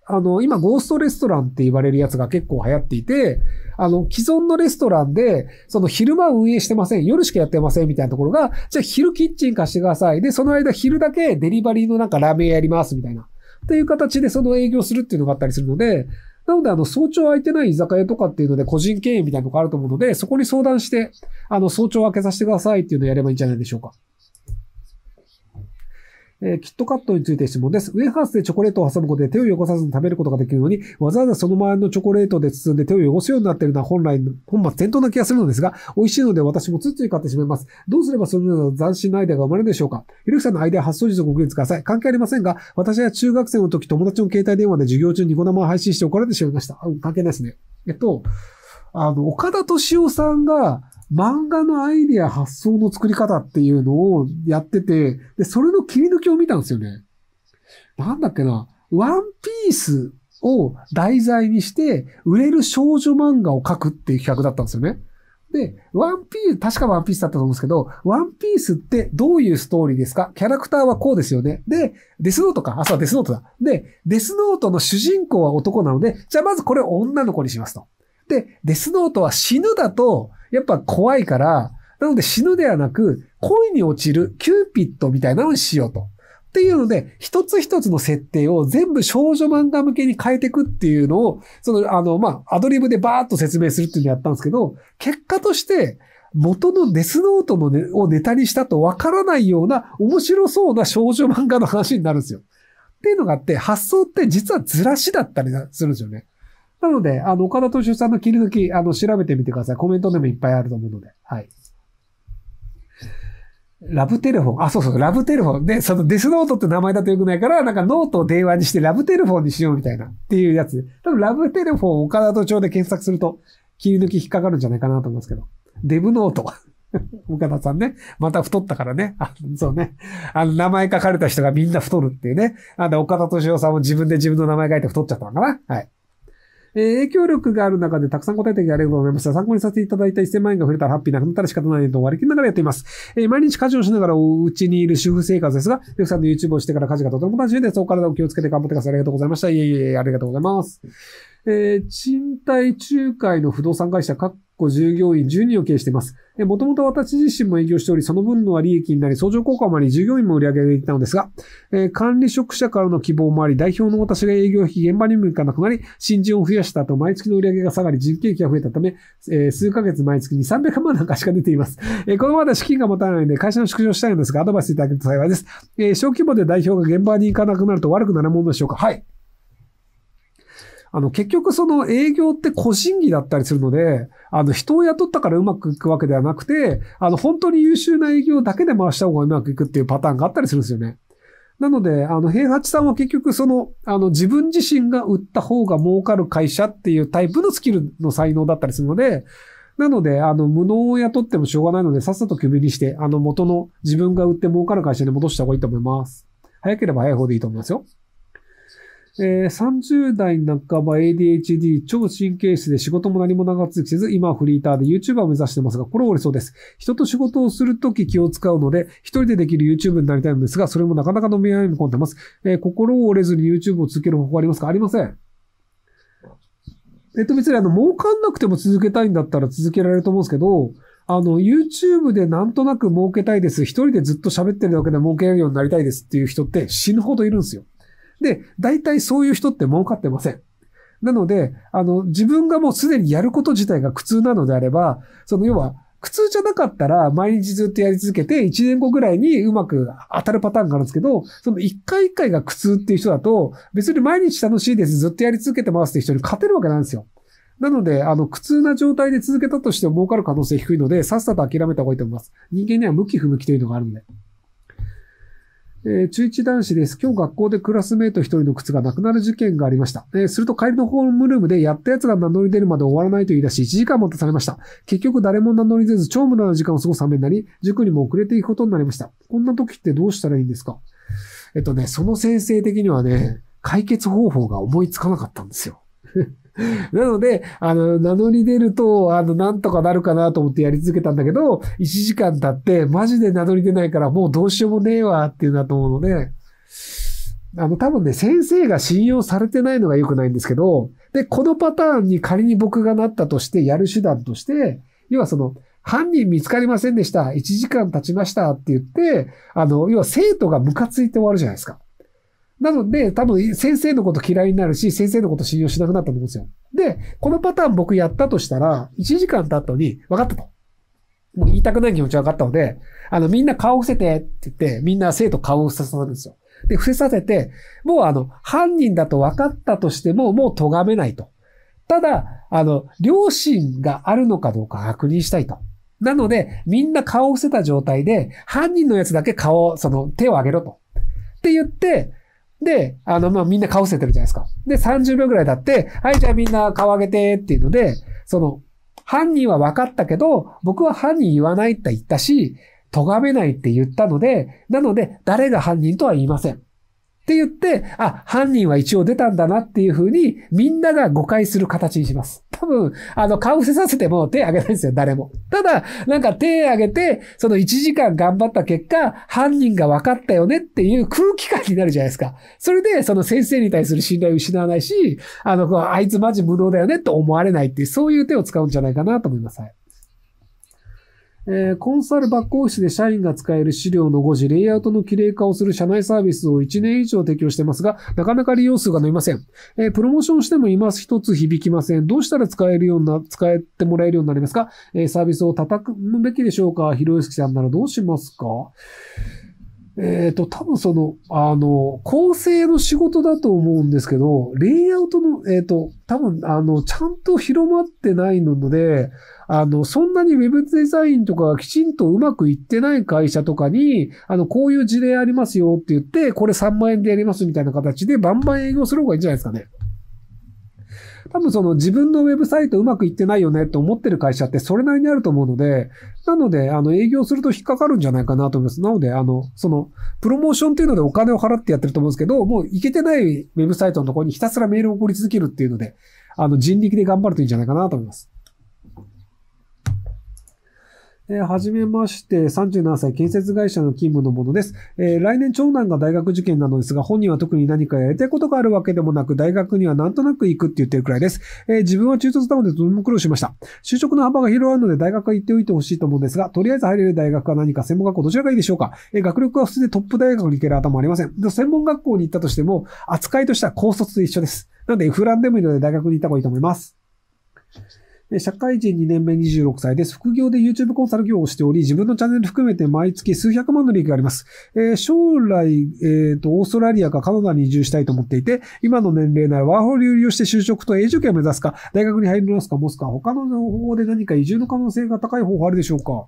あの、今、ゴーストレストランって言われるやつが結構流行っていて、あの、既存のレストランで、その昼間運営してません、夜しかやってませんみたいなところが、じゃあ昼キッチン貸してください。で、その間昼だけデリバリーのなんかラーメンやりますみたいな。っていう形でその営業するっていうのがあったりするので、なので、あの、早朝空いてない居酒屋とかっていうので、個人経営みたいなのがあると思うので、そこに相談して、あの、早朝開けさせてくださいっていうのをやればいいんじゃないでしょうか。えー、キットカットについて質問です。ウェハースでチョコレートを挟むことで手を汚さずに食べることができるのに、わざわざその周りのチョコレートで包んで手を汚すようになっているのは本来、本末転倒な気がするのですが、美味しいので私もついつい買ってしまいます。どうすればそのような斬新なアイデアが生まれるでしょうかひろきさんのアイデア発想術をご記認ください。関係ありませんが、私は中学生の時友達の携帯電話で授業中にニコ生を配信して怒られてしまいました。関係ないですね。えっと、あの、岡田敏夫さんが、漫画のアイディア発想の作り方っていうのをやってて、で、それの切り抜きを見たんですよね。なんだっけな、ワンピースを題材にして売れる少女漫画を描くっていう企画だったんですよね。で、ワンピース、確かワンピースだったと思うんですけど、ワンピースってどういうストーリーですかキャラクターはこうですよね。で、デスノートか。あ、そう、デスノートだ。で、デスノートの主人公は男なので、じゃあまずこれを女の子にしますと。で、デスノートは死ぬだと、やっぱ怖いから、なので死ぬではなく、恋に落ちるキューピットみたいなのにしようと。っていうので、一つ一つの設定を全部少女漫画向けに変えていくっていうのを、その、あの、まあ、アドリブでバーっと説明するっていうのをやったんですけど、結果として、元のデスノートの、ね、をネタにしたとわからないような面白そうな少女漫画の話になるんですよ。っていうのがあって、発想って実はずらしだったりするんですよね。なので、あの、岡田敏夫さんの切り抜き、あの、調べてみてください。コメントでもいっぱいあると思うので。はい。ラブテレフォン。あ、そうそう、ラブテレフォン。で、そのデスノートって名前だとよくないから、なんかノートを電話にしてラブテレフォンにしようみたいなっていうやつ。多分ラブテレフォン岡田都庁で検索すると、切り抜き引っかかるんじゃないかなと思いますけど。デブノート。岡田さんね。また太ったからね。あそうね。あの、名前書かれた人がみんな太るっていうね。あで岡田敏夫さんも自分で自分の名前書いて太っちゃったのかな。はい。えー、影響力がある中でたくさん答えてありがとうございました。参考にさせていただいた1000万円が増えたらハッピーなくなったら仕方ないと割り切りながらやっています。えー、毎日家事をしながらお家にいる主婦生活ですが、ゆくさんの YouTube をしてから家事がとても楽しいです。お体を気をつけて頑張ってください。ありがとうございました。いえいえ、ありがとうございます。えー、賃貸仲介の不動産会社、各個従業員10人を経営しています。え元もともと私自身も営業しており、その分のは利益になり、相乗効果もあり、従業員も売り上げができたのですが、えー、管理職者からの希望もあり、代表の私が営業費現場にも行かなくなり、新人を増やした後、毎月の売り上げが下がり、人件費が増えたため、えー、数ヶ月毎月に300万なんかしか出ています。えー、このままで資金が持たないので、会社の縮小したいのですが、アドバイスいただけると幸いです。えー、小規模で代表が現場に行かなくなると悪くなるものでしょうかはい。あの、結局その営業って個人技だったりするので、あの、人を雇ったからうまくいくわけではなくて、あの、本当に優秀な営業だけで回した方がうまくいくっていうパターンがあったりするんですよね。なので、あの、平八さんは結局その、あの、自分自身が売った方が儲かる会社っていうタイプのスキルの才能だったりするので、なので、あの、無能を雇ってもしょうがないので、さっさと首にして、あの、元の自分が売って儲かる会社に戻した方がいいと思います。早ければ早い方でいいと思いますよ。えー、30代半ば ADHD 超神経質で仕事も何も長続きせず、今はフリーターで YouTuber を目指してますが、これ折れそうです。人と仕事をするとき気を使うので、一人でできる YouTube になりたいのですが、それもなかなか飲み合いに込んでます。えー、心を折れずに YouTube を続ける方法ありますかありません。えっと別にあの、儲かんなくても続けたいんだったら続けられると思うんですけど、あの、YouTube でなんとなく儲けたいです。一人でずっと喋ってるだけで儲けられるようになりたいですっていう人って死ぬほどいるんですよ。で、大体そういう人って儲かってません。なので、あの、自分がもうすでにやること自体が苦痛なのであれば、その要は、苦痛じゃなかったら、毎日ずっとやり続けて、1年後ぐらいにうまく当たるパターンがあるんですけど、その1回1回が苦痛っていう人だと、別に毎日楽しいです、ずっとやり続けてますって人に勝てるわけなんですよ。なので、あの、苦痛な状態で続けたとしても儲かる可能性低いので、さっさと諦めた方がいいと思います。人間には向き不向きというのがあるんで。えー、中1男子です。今日学校でクラスメイト一人の靴がなくなる事件がありました。えー、すると帰りのホームルームでやった奴が名乗り出るまで終わらないと言い出し、1時間待たされました。結局誰も名乗り出ず、超無駄な時間を過ごすためになり、塾にも遅れていくことになりました。こんな時ってどうしたらいいんですかえっとね、その先生的にはね、解決方法が思いつかなかったんですよ。なので、あの、名乗り出ると、あの、なんとかなるかなと思ってやり続けたんだけど、1時間経って、マジで名乗り出ないから、もうどうしようもねえわ、っていうなと思うので、あの、多分ね、先生が信用されてないのが良くないんですけど、で、このパターンに仮に僕がなったとして、やる手段として、要はその、犯人見つかりませんでした。1時間経ちましたって言って、あの、要は生徒がムカついて終わるじゃないですか。なので、多分先生のこと嫌いになるし、先生のこと信用しなくなったと思うんですよ。で、このパターン僕やったとしたら、1時間経ったのに、分かったと。もう言いたくない気持ち分かったので、あの、みんな顔伏せてって言って、みんな生徒顔を伏せさせるんですよ。で、伏せさせて、もうあの、犯人だと分かったとしても、もう咎めないと。ただ、あの、両親があるのかどうか確認したいと。なので、みんな顔を伏せた状態で、犯人のやつだけ顔、その手を上げろと。って言って、で、あの、まあ、みんな顔伏せてるじゃないですか。で、30秒ぐらい経って、はい、じゃあみんな顔上げてっていうので、その、犯人は分かったけど、僕は犯人言わないって言ったし、咎めないって言ったので、なので、誰が犯人とは言いません。って言って、あ、犯人は一応出たんだなっていうふうに、みんなが誤解する形にします。多分、あの、顔伏せさせても手挙げないですよ、誰も。ただ、なんか手挙げて、その1時間頑張った結果、犯人が分かったよねっていう空気感になるじゃないですか。それで、その先生に対する信頼を失わないし、あの、あいつマジ無能だよねと思われないっていう、そういう手を使うんじゃないかなと思います。はいえー、コンサルバックオフィスで社員が使える資料の誤字、レイアウトの綺麗化をする社内サービスを1年以上提供してますが、なかなか利用数が伸びません。えー、プロモーションしても今一つ響きません。どうしたら使えるような、使えてもらえるようになりますかえー、サービスを叩くべきでしょうかひろゆきさんならどうしますかえっ、と、多分その、あの、構成の仕事だと思うんですけど、レイアウトの、えっ、と、多分、あの、ちゃんと広まってないので、あの、そんなに web デザインとかがきちんとうまくいってない会社とかに、あの、こういう事例ありますよって言って、これ3万円でやりますみたいな形でバンバン営業する方がいいんじゃないですかね。多分その自分のウェブサイトうまくいってないよねって思ってる会社ってそれなりにあると思うので、なので、あの、営業すると引っかかるんじゃないかなと思います。なので、あの、その、プロモーションっていうのでお金を払ってやってると思うんですけど、もういけてないウェブサイトのところにひたすらメールを送り続けるっていうので、あの、人力で頑張るといいんじゃないかなと思います。えー、はじめまして、37歳、建設会社の勤務のものです。えー、来年長男が大学受験なのですが、本人は特に何かやりたいことがあるわけでもなく、大学にはなんとなく行くって言ってるくらいです。えー、自分は中卒なのでとても苦労しました。就職の幅が広がるので、大学は行っておいてほしいと思うんですが、とりあえず入れる大学は何か専門学校どちらがいいでしょうか。えー、学力は普通でトップ大学に行ける頭もありません。専門学校に行ったとしても、扱いとしては高卒と一緒です。なので、フランでもいいので大学に行った方がいいと思います。社会人2年目26歳です。副業で YouTube コンサル業をしており、自分のチャンネル含めて毎月数百万の利益があります。えー、将来、えっ、ー、と、オーストラリアかカナダに移住したいと思っていて、今の年齢ならワーホリを利して就職と永住権を目指すか、大学に入りますか、もしくは他の方法で何か移住の可能性が高い方法あるでしょうか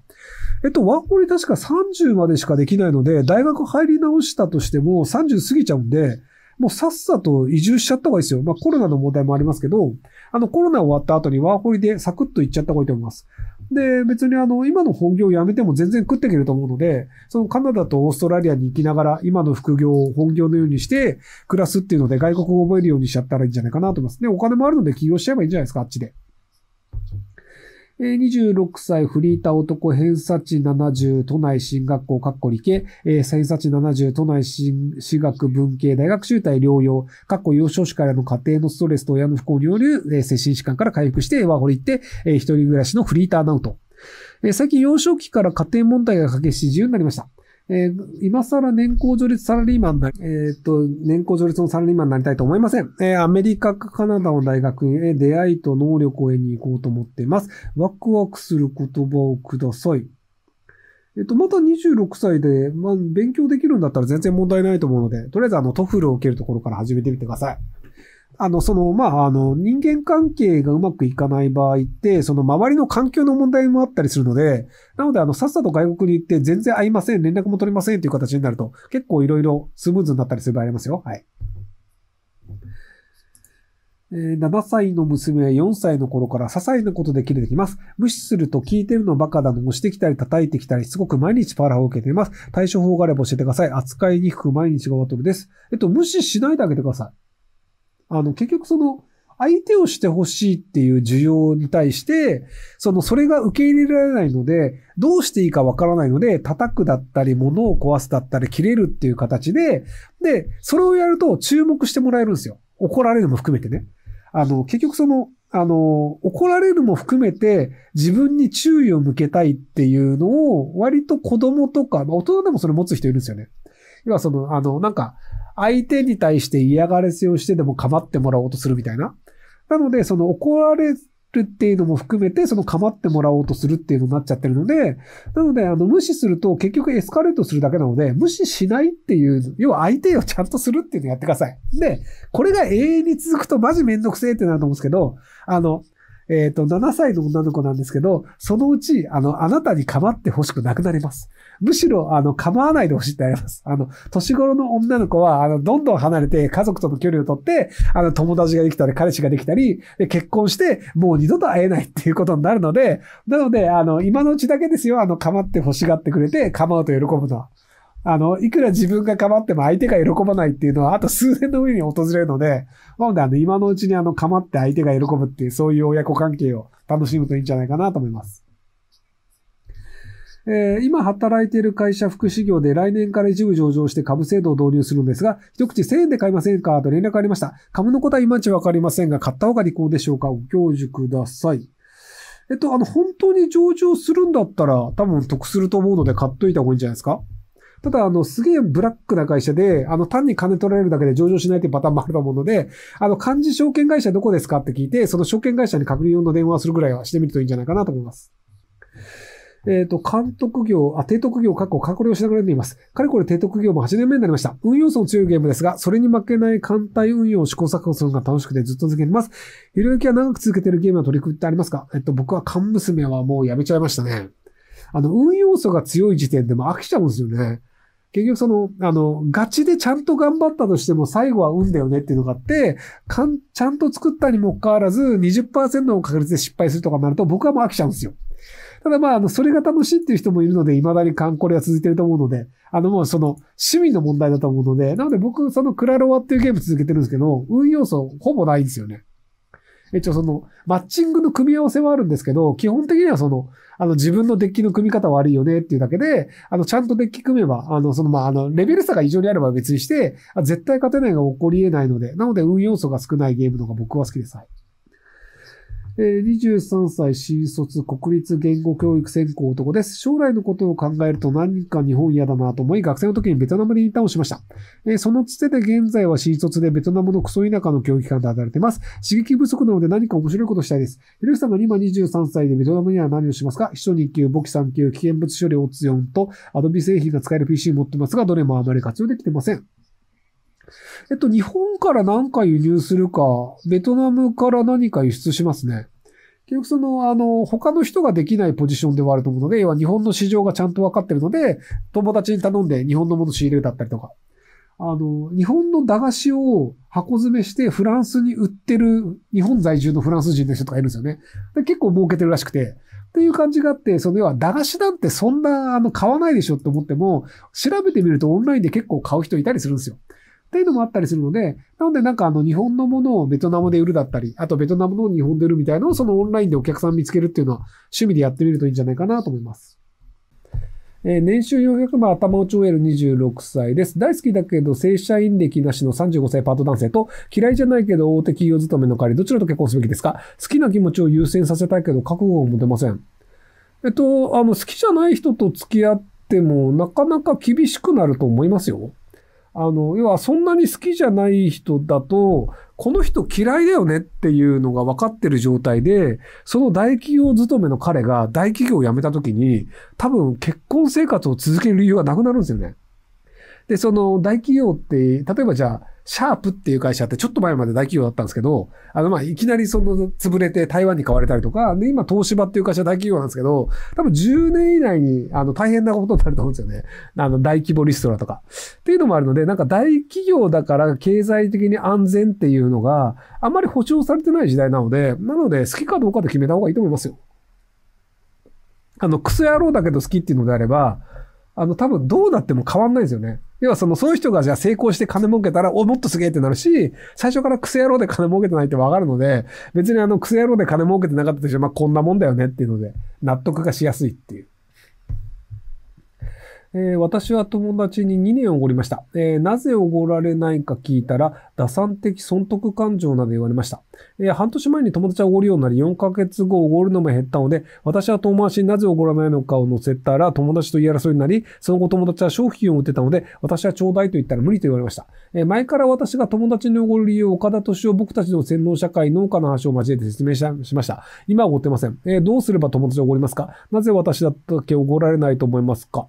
えっと、ワーホリ確か30までしかできないので、大学入り直したとしても30過ぎちゃうんで、もうさっさと移住しちゃった方がいいですよ。まあコロナの問題もありますけど、あのコロナ終わった後にワーホリでサクッと行っちゃった方がいいと思います。で、別にあの、今の本業を辞めても全然食っていけると思うので、そのカナダとオーストラリアに行きながら、今の副業を本業のようにして暮らすっていうので、外国を覚えるようにしちゃったらいいんじゃないかなと思います。で、お金もあるので起業しちゃえばいいんじゃないですか、あっちで。26歳、フリーター男、偏差値70、都内進学校、かっこ理系、えー、偏差値70、都内進、私学文系、大学集大療養、かっこ幼少期からの家庭のストレスと親の不幸による、えー、精神疾患から回復して、ワーホリ行って、えー、一人暮らしのフリーターナウト。え最近幼少期から家庭問題が激しい自由になりました。えー、今更年功序列サラリーマンだ、えー、っと、年功序列のサラリーマンになりたいと思いません。えー、アメリカかカナダの大学院へ出会いと能力を得に行こうと思っています。ワクワクする言葉をください。えっと、また26歳で、まあ、勉強できるんだったら全然問題ないと思うので、とりあえずあの、トフルを受けるところから始めてみてください。あの、その、まあ、あの、人間関係がうまくいかない場合って、その周りの環境の問題もあったりするので、なので、あの、さっさと外国に行って全然会いません、連絡も取れませんという形になると、結構いろいろスムーズになったりする場合ありますよ。はい。7歳の娘は4歳の頃から些細なことで切れてきます。無視すると聞いてるのバカだの、押してきたり叩いてきたり、すごく毎日パワハラを受けています。対処法があれば教えてください。扱いにくく毎日が終わっトるです。えっと、無視しないであげてください。あの、結局その、相手をしてほしいっていう需要に対して、その、それが受け入れられないので、どうしていいかわからないので、叩くだったり、物を壊すだったり、切れるっていう形で、で、それをやると注目してもらえるんですよ。怒られるも含めてね。あの、結局その、あの、怒られるも含めて自分に注意を向けたいっていうのを割と子供とか、まあ、大人でもそれ持つ人いるんですよね。要はその、あの、なんか、相手に対して嫌がらせをしてでも構ってもらおうとするみたいな。なので、その怒られるっていうのも含めて、その構ってもらおうとするっていうのになっちゃってるので、なので、あの、無視すると結局エスカレートするだけなので、無視しないっていう、要は相手をちゃんとするっていうのをやってください。で、これが永遠に続くとマジめんどくせえってなると思うんですけど、あの、えっ、ー、と、7歳の女の子なんですけど、そのうち、あの、あなたに構って欲しくなくなります。むしろ、あの、構わないで欲しいってあります。あの、年頃の女の子は、あの、どんどん離れて家族との距離をとって、あの、友達ができたり、彼氏ができたり、で結婚して、もう二度と会えないっていうことになるので、なので、あの、今のうちだけですよ、あの、構って欲しがってくれて、構うと喜ぶのは。あの、いくら自分が構っても相手が喜ばないっていうのは、あと数年の上に訪れるので、なので、あの、今のうちにあの、構って相手が喜ぶっていう、そういう親子関係を楽しむといいんじゃないかなと思います。えー、今働いている会社福祉業で来年から一部上場して株制度を導入するんですが、一口1000円で買いませんかと連絡ありました。株のことはいまいちわかりませんが、買った方が利口でしょうかご教授ください。えっと、あの、本当に上場するんだったら、多分得すると思うので買っといた方がいいんじゃないですかただ、あの、すげえブラックな会社で、あの、単に金取られるだけで上場しないっていうパターンもあると思うので、あの、漢字証券会社どこですかって聞いて、その証券会社に確認用の電話をするぐらいはしてみるといいんじゃないかなと思います。えっ、ー、と、監督業、あ、提督業、過去、確去をしながらでいます。かれこれ提督業も8年目になりました。運用素の強いゲームですが、それに負けない艦隊運用を試行錯誤するのが楽しくてずっと続けてます。ひろゆきは長く続けてるゲームの取り組みってありますかえっと、僕は缶娘はもうやめちゃいましたね。あの、運用素が強い時点でも飽きちゃうんですよね。結局その、あの、ガチでちゃんと頑張ったとしても最後は運だよねっていうのがあって、かん、ちゃんと作ったにもかかわらず20%の確率で失敗するとかになると僕はもう飽きちゃうんですよ。ただまあ、あの、それが楽しいっていう人もいるので、未だに観光は続いてると思うので、あのもうその、趣味の問題だと思うので、なので僕、そのクラロワっていうゲーム続けてるんですけど、運要素ほぼないんですよね。一応その、マッチングの組み合わせはあるんですけど、基本的にはその、あの、自分のデッキの組み方悪いよねっていうだけで、あの、ちゃんとデッキ組めば、あの、その、まあ、あの、レベル差が異常にあれば別にして、絶対勝てないが起こり得ないので、なので運要素が少ないゲームのが僕は好きです。はい。え23歳新卒国立言語教育専攻男です。将来のことを考えると何か日本嫌だなと思い、学生の時にベトナムでインターンをしました。えそのつてで現在は新卒でベトナムのクソ田舎の教育機関で働いてます。刺激不足なので何か面白いことしたいです。ひろゆきさんが今23歳でベトナムには何をしますか秘書2級、簿記3級、危険物処理オツ4と、アドビ製品が使える PC 持ってますが、どれもあまり活用できてません。えっと、日本から何か輸入するか、ベトナムから何か輸出しますね。結局その、あの、他の人ができないポジションではあると思うので、要は日本の市場がちゃんと分かってるので、友達に頼んで日本のもの仕入れだったりとか。あの、日本の駄菓子を箱詰めしてフランスに売ってる日本在住のフランス人の人とかいるんですよね。で結構儲けてるらしくて。っていう感じがあって、その要は駄菓子なんてそんなあの買わないでしょって思っても、調べてみるとオンラインで結構買う人いたりするんですよ。っていうのもあったりするので、なのでなんかあの日本のものをベトナムで売るだったり、あとベトナムの日本で売るみたいなのをそのオンラインでお客さん見つけるっていうのは趣味でやってみるといいんじゃないかなと思います。えー、年収400万頭を超える26歳です。大好きだけど正社員歴なしの35歳パート男性と嫌いじゃないけど大手企業勤めの代わりどちらと結婚すべきですか好きな気持ちを優先させたいけど覚悟を持てません。えっと、あの、好きじゃない人と付き合ってもなかなか厳しくなると思いますよ。あの、要はそんなに好きじゃない人だと、この人嫌いだよねっていうのが分かってる状態で、その大企業勤めの彼が大企業を辞めた時に、多分結婚生活を続ける理由がなくなるんですよね。で、その大企業って、例えばじゃあ、シャープっていう会社ってちょっと前まで大企業だったんですけど、あの、ま、いきなりその潰れて台湾に買われたりとか、で、今東芝っていう会社大企業なんですけど、多分10年以内に、あの、大変なことになると思うんですよね。あの、大規模リストラとか。っていうのもあるので、なんか大企業だから経済的に安全っていうのがあんまり保障されてない時代なので、なので好きかどうかで決めた方がいいと思いますよ。あの、クソ野郎だけど好きっていうのであれば、あの、多分どうなっても変わんないですよね。要はその、そういう人がじゃあ成功して金儲けたら、お、もっとすげえってなるし、最初からクセ野郎で金儲けてないってわかるので、別にあの、クセ野郎で金儲けてなかったとしてまあこんなもんだよねっていうので、納得がしやすいっていう。えー、私は友達に2年おごりました。えー、なぜおごられないか聞いたら、打算的損得感情など言われました。えー、半年前に友達はおごるようになり、4ヶ月後おごるのも減ったので、私は遠回しになぜおごらないのかを載せたら、友達と言い争いになり、その後友達は商品を売ってたので、私はちょうだいと言ったら無理と言われました。えー、前から私が友達におごる理由を岡田敏夫僕たちの洗脳社会、農家の話を交えて説明しました。今はおごってません。えー、どうすれば友達をおごりますかなぜ私だったけおごられないと思いますか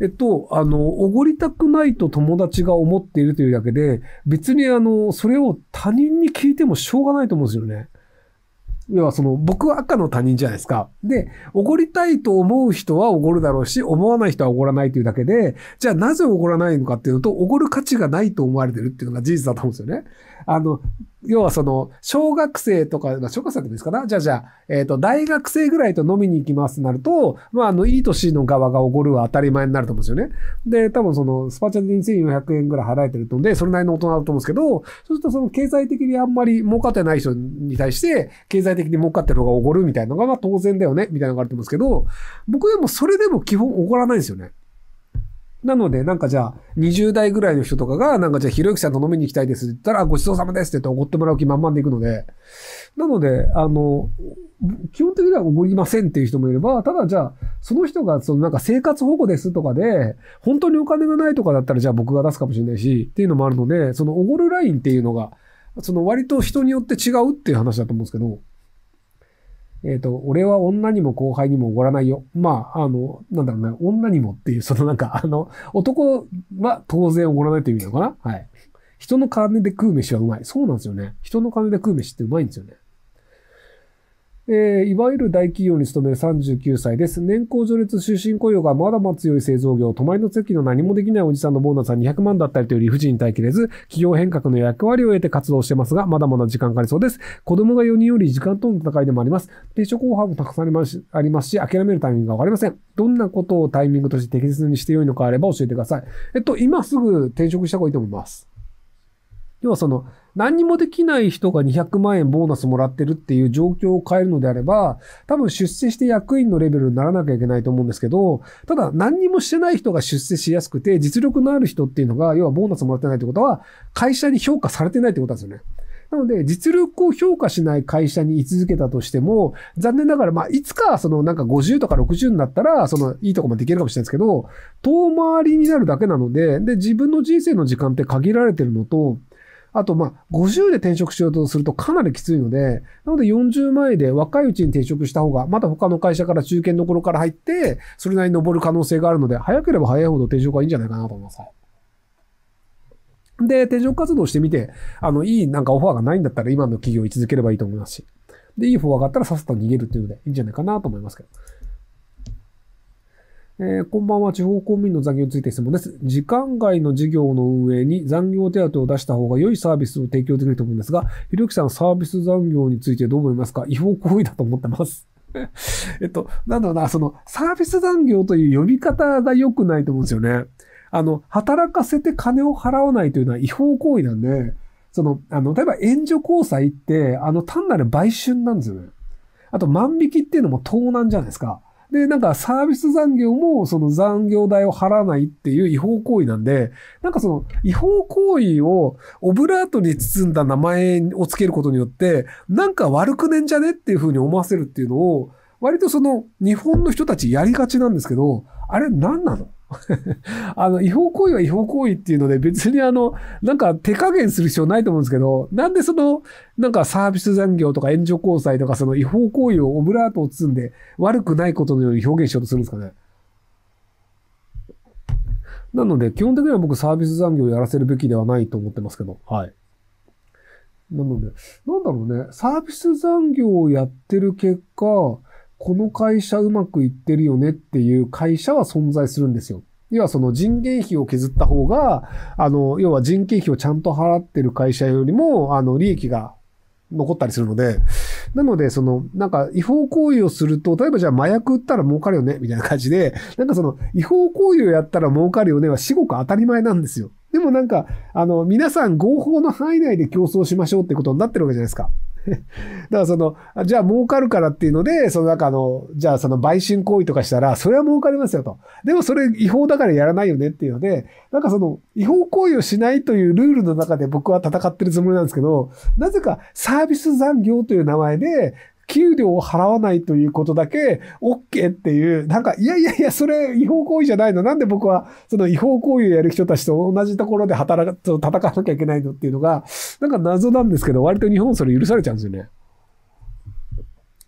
えっと、あの、おごりたくないと友達が思っているというだけで、別にあの、それを他人に聞いてもしょうがないとと思うんですよね。要はその、僕は赤の他人じゃないですか。で、おごりたいと思う人はおごるだろうし、思わない人はおごらないというだけで、じゃあなぜおごらないのかっていうと、おごる価値がないと思われてるっていうのが事実だと思うんですよね。あの、要はその、小学生とか、小学生でもいいですかなじゃあじゃあ、えっ、ー、と、大学生ぐらいと飲みに行きますとなると、まあ、あの、いい年の側がおごるは当たり前になると思うんですよね。で、多分その、スパチャで2400円ぐらい払えてると思うんで、それなりの大人だと思うんですけど、そうするとその、経済的にあんまり儲かってない人に対して、経済的に儲かってる方がおごるみたいなのが、まあ、当然だよね、みたいなのがあると思うんですけど、僕でもそれでも基本おごらないんですよね。なので、なんかじゃあ、20代ぐらいの人とかが、なんかじゃあ、ひろゆきさんと飲みに行きたいですって言ったら、ごちそうさまですって言ってごってもらう気満々でいくので、なので、あの、基本的にはごりませんっていう人もいれば、ただじゃあ、その人が、そのなんか生活保護ですとかで、本当にお金がないとかだったら、じゃあ僕が出すかもしれないし、っていうのもあるので、そのおごるラインっていうのが、その割と人によって違うっていう話だと思うんですけど、えっ、ー、と、俺は女にも後輩にもおごらないよ。まあ、あの、なんだろうね、女にもっていう、そのなんか、あの、男は当然おごらないという意味なのかなはい。人の金で食う飯はうまい。そうなんですよね。人の金で食う飯ってうまいんですよね。えー、いわゆる大企業に勤める39歳です。年功序列終身雇用がまだまだ強い製造業、泊まりの席の何もできないおじさんのボーナスは200万だったりという理不尽に耐えきれず、企業変革の役割を得て活動してますが、まだまだ時間かかりそうです。子供が4人より時間との戦いでもあります。定職後半もたくさんありますし、諦めるタイミングがわかりません。どんなことをタイミングとして適切にして良いのかあれば教えてください。えっと、今すぐ転職した方がいいと思います。要はその、何にもできない人が200万円ボーナスもらってるっていう状況を変えるのであれば、多分出世して役員のレベルにならなきゃいけないと思うんですけど、ただ何にもしてない人が出世しやすくて、実力のある人っていうのが、要はボーナスもらってないってことは、会社に評価されてないってことなんですよね。なので、実力を評価しない会社に居続けたとしても、残念ながら、まあ、いつか、その、なんか50とか60になったら、その、いいとこまでいけるかもしれないですけど、遠回りになるだけなので、で、自分の人生の時間って限られてるのと、あと、ま50で転職しようとするとかなりきついので、なので40万円で若いうちに転職した方が、また他の会社から中堅の頃から入って、それなりに登る可能性があるので、早ければ早いほど転職はいいんじゃないかなと思います。で、転職活動してみて、あの、いいなんかオファーがないんだったら今の企業居続ければいいと思いますし。で、いいオファーがあったらさっさと逃げるっていうのでいいんじゃないかなと思いますけど。えー、こんばんは。地方公務員の残業について質問です。時間外の事業の運営に残業手当を出した方が良いサービスを提供できると思うんですが、ひろゆきさんサービス残業についてどう思いますか違法行為だと思ってます。えっと、なんだろうな、そのサービス残業という呼び方が良くないと思うんですよね。あの、働かせて金を払わないというのは違法行為なんで、その、あの、例えば援助交際って、あの、単なる売春なんですよね。あと、万引きっていうのも盗難じゃないですか。で、なんかサービス残業もその残業代を払わないっていう違法行為なんで、なんかその違法行為をオブラートに包んだ名前をつけることによって、なんか悪くねんじゃねっていうふうに思わせるっていうのを、割とその日本の人たちやりがちなんですけど、あれ何なの あの、違法行為は違法行為っていうので、別にあの、なんか手加減する必要ないと思うんですけど、なんでその、なんかサービス残業とか援助交際とか、その違法行為をオブラートを包んで、悪くないことのように表現しようとするんですかね。なので、基本的には僕サービス残業をやらせるべきではないと思ってますけど、はい。なので、なんだろうね、サービス残業をやってる結果、この会社うまくいってるよねっていう会社は存在するんですよ。要はその人件費を削った方が、あの、要は人件費をちゃんと払ってる会社よりも、あの、利益が残ったりするので、なので、その、なんか、違法行為をすると、例えばじゃあ麻薬売ったら儲かるよね、みたいな感じで、なんかその、違法行為をやったら儲かるよねは至極当たり前なんですよ。でもなんか、あの、皆さん合法の範囲内で競争しましょうってことになってるわけじゃないですか。だからその、じゃあ儲かるからっていうので、その中の、じゃあその売春行為とかしたら、それは儲かりますよと。でもそれ違法だからやらないよねっていうので、なんかその違法行為をしないというルールの中で僕は戦ってるつもりなんですけど、なぜかサービス残業という名前で、給料を払わないということだけ OK っていう、なんか、いやいやいや、それ違法行為じゃないの。なんで僕は、その違法行為をやる人たちと同じところで働と戦わなきゃいけないのっていうのが、なんか謎なんですけど、割と日本それ許されちゃうんですよね。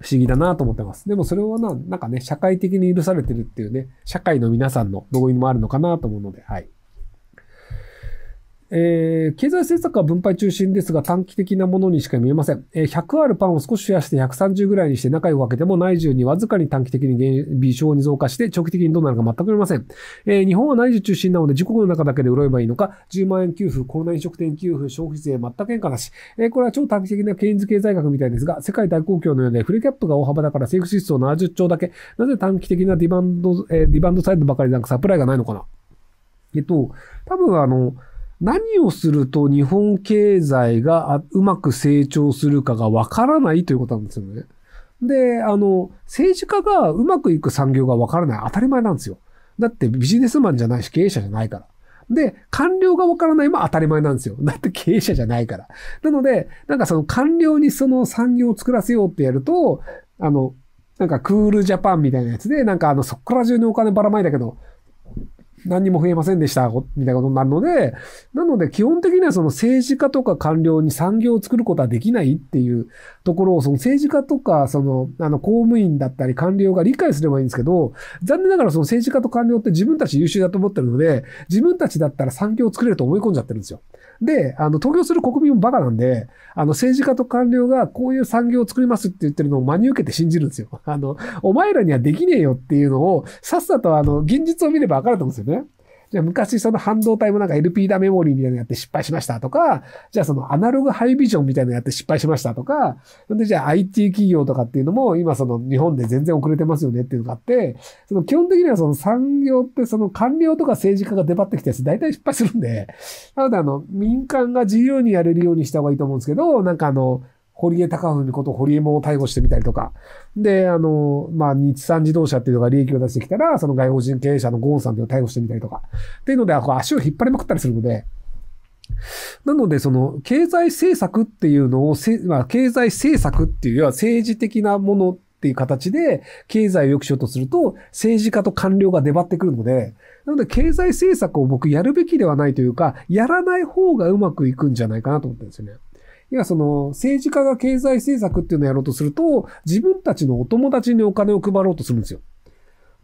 不思議だなと思ってます。でもそれはな、なんかね、社会的に許されてるっていうね、社会の皆さんの同意もあるのかなと思うので、はい。えー、経済政策は分配中心ですが短期的なものにしか見えません。えー、100あるパンを少し増やして130ぐらいにして中を分けても内需にわずかに短期的に微小に増加して長期的にどうなるか全く見えません。えー、日本は内需中心なので自国の中だけで潤えばいいのか、10万円給付、コロナ飲食店給付、消費税全く変化なし。えー、これは超短期的なケインズ経済学みたいですが、世界大公共のようでフルキャップが大幅だから政府支出を70兆だけ、なぜ短期的なディバンド、えー、ディバンドサイドばかりなくサプライがないのかな。えっと、多分あの、何をすると日本経済がうまく成長するかがわからないということなんですよね。で、あの、政治家がうまくいく産業がわからない当たり前なんですよ。だってビジネスマンじゃないし経営者じゃないから。で、官僚がわからないも当たり前なんですよ。だって経営者じゃないから。なので、なんかその官僚にその産業を作らせようってやると、あの、なんかクールジャパンみたいなやつで、なんかあの、そこから中にお金ばらまいたけど、何にも増えませんでした、みたいなことになるので、なので基本的にはその政治家とか官僚に産業を作ることはできないっていうところを、その政治家とか、その、あの、公務員だったり官僚が理解すればいいんですけど、残念ながらその政治家と官僚って自分たち優秀だと思ってるので、自分たちだったら産業を作れると思い込んじゃってるんですよ。で、あの、投票する国民もバカなんで、あの、政治家と官僚がこういう産業を作りますって言ってるのを真に受けて信じるんですよ。あの、お前らにはできねえよっていうのを、さっさとあの、現実を見ればわかると思うんですよね。じゃあ昔その半導体もなんか LP だメモリーみたいなのやって失敗しましたとか、じゃあそのアナログハイビジョンみたいなのやって失敗しましたとか、んでじゃあ IT 企業とかっていうのも今その日本で全然遅れてますよねっていうのがあって、その基本的にはその産業ってその官僚とか政治家が出張ってきたやつ大体失敗するんで、なのであの民間が自由にやれるようにした方がいいと思うんですけど、なんかあの、堀江貴文こと堀江門を逮捕してみたりとか。で、あの、まあ、日産自動車っていうのが利益を出してきたら、その外国人経営者のゴーンさんっていうのを逮捕してみたりとか。っていうので、足を引っ張りまくったりするので、なので、その、経済政策っていうのをせ、まあ、経済政策っていう、要は政治的なものっていう形で、経済を良くしようとすると、政治家と官僚が出張ってくるので、なので、経済政策を僕やるべきではないというか、やらない方がうまくいくんじゃないかなと思ってるんですよね。や、その、政治家が経済政策っていうのをやろうとすると、自分たちのお友達にお金を配ろうとするんですよ。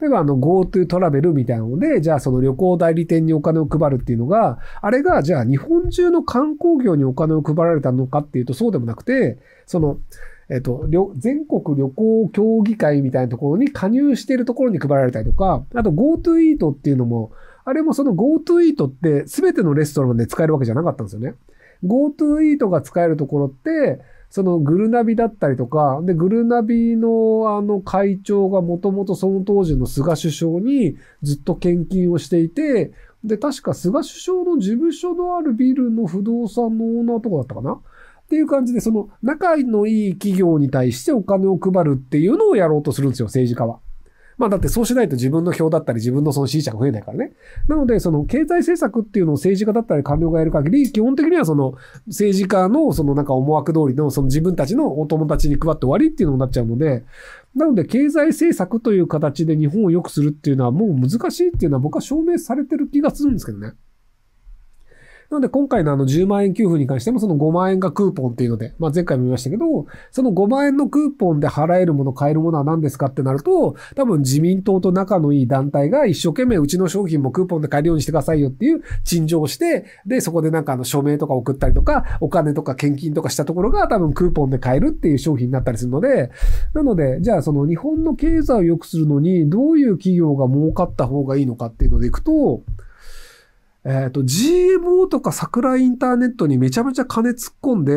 例えばあの GoTo トラベルみたいなので、じゃあその旅行代理店にお金を配るっていうのが、あれがじゃあ日本中の観光業にお金を配られたのかっていうとそうでもなくて、その、えっと、全国旅行協議会みたいなところに加入しているところに配られたりとか、あと GoTo イートっていうのも、あれもその GoTo イートって全てのレストランで使えるわけじゃなかったんですよね。GoTo イートが使えるところって、そのグルナビだったりとか、で、グルナビのあの会長がもともとその当時の菅首相にずっと献金をしていて、で、確か菅首相の事務所のあるビルの不動産のオーナーとかだったかなっていう感じで、その仲のいい企業に対してお金を配るっていうのをやろうとするんですよ、政治家は。まあだってそうしないと自分の票だったり自分のその支持者が増えないからね。なので、その経済政策っていうのを政治家だったり官僚がやる限り、基本的にはその政治家のそのなんか思惑通りのその自分たちのお友達に配って終わりっていうのになっちゃうので、なので経済政策という形で日本を良くするっていうのはもう難しいっていうのは僕は証明されてる気がするんですけどね。なので今回のあの10万円給付に関してもその5万円がクーポンっていうので、まあ前回も言いましたけど、その5万円のクーポンで払えるもの、買えるものは何ですかってなると、多分自民党と仲のいい団体が一生懸命うちの商品もクーポンで買えるようにしてくださいよっていう陳情をして、で、そこでなんかあの署名とか送ったりとか、お金とか献金とかしたところが多分クーポンで買えるっていう商品になったりするので、なので、じゃあその日本の経済を良くするのに、どういう企業が儲かった方がいいのかっていうのでいくと、えっ、ー、と、GMO とか桜インターネットにめちゃめちゃ金突っ込んで、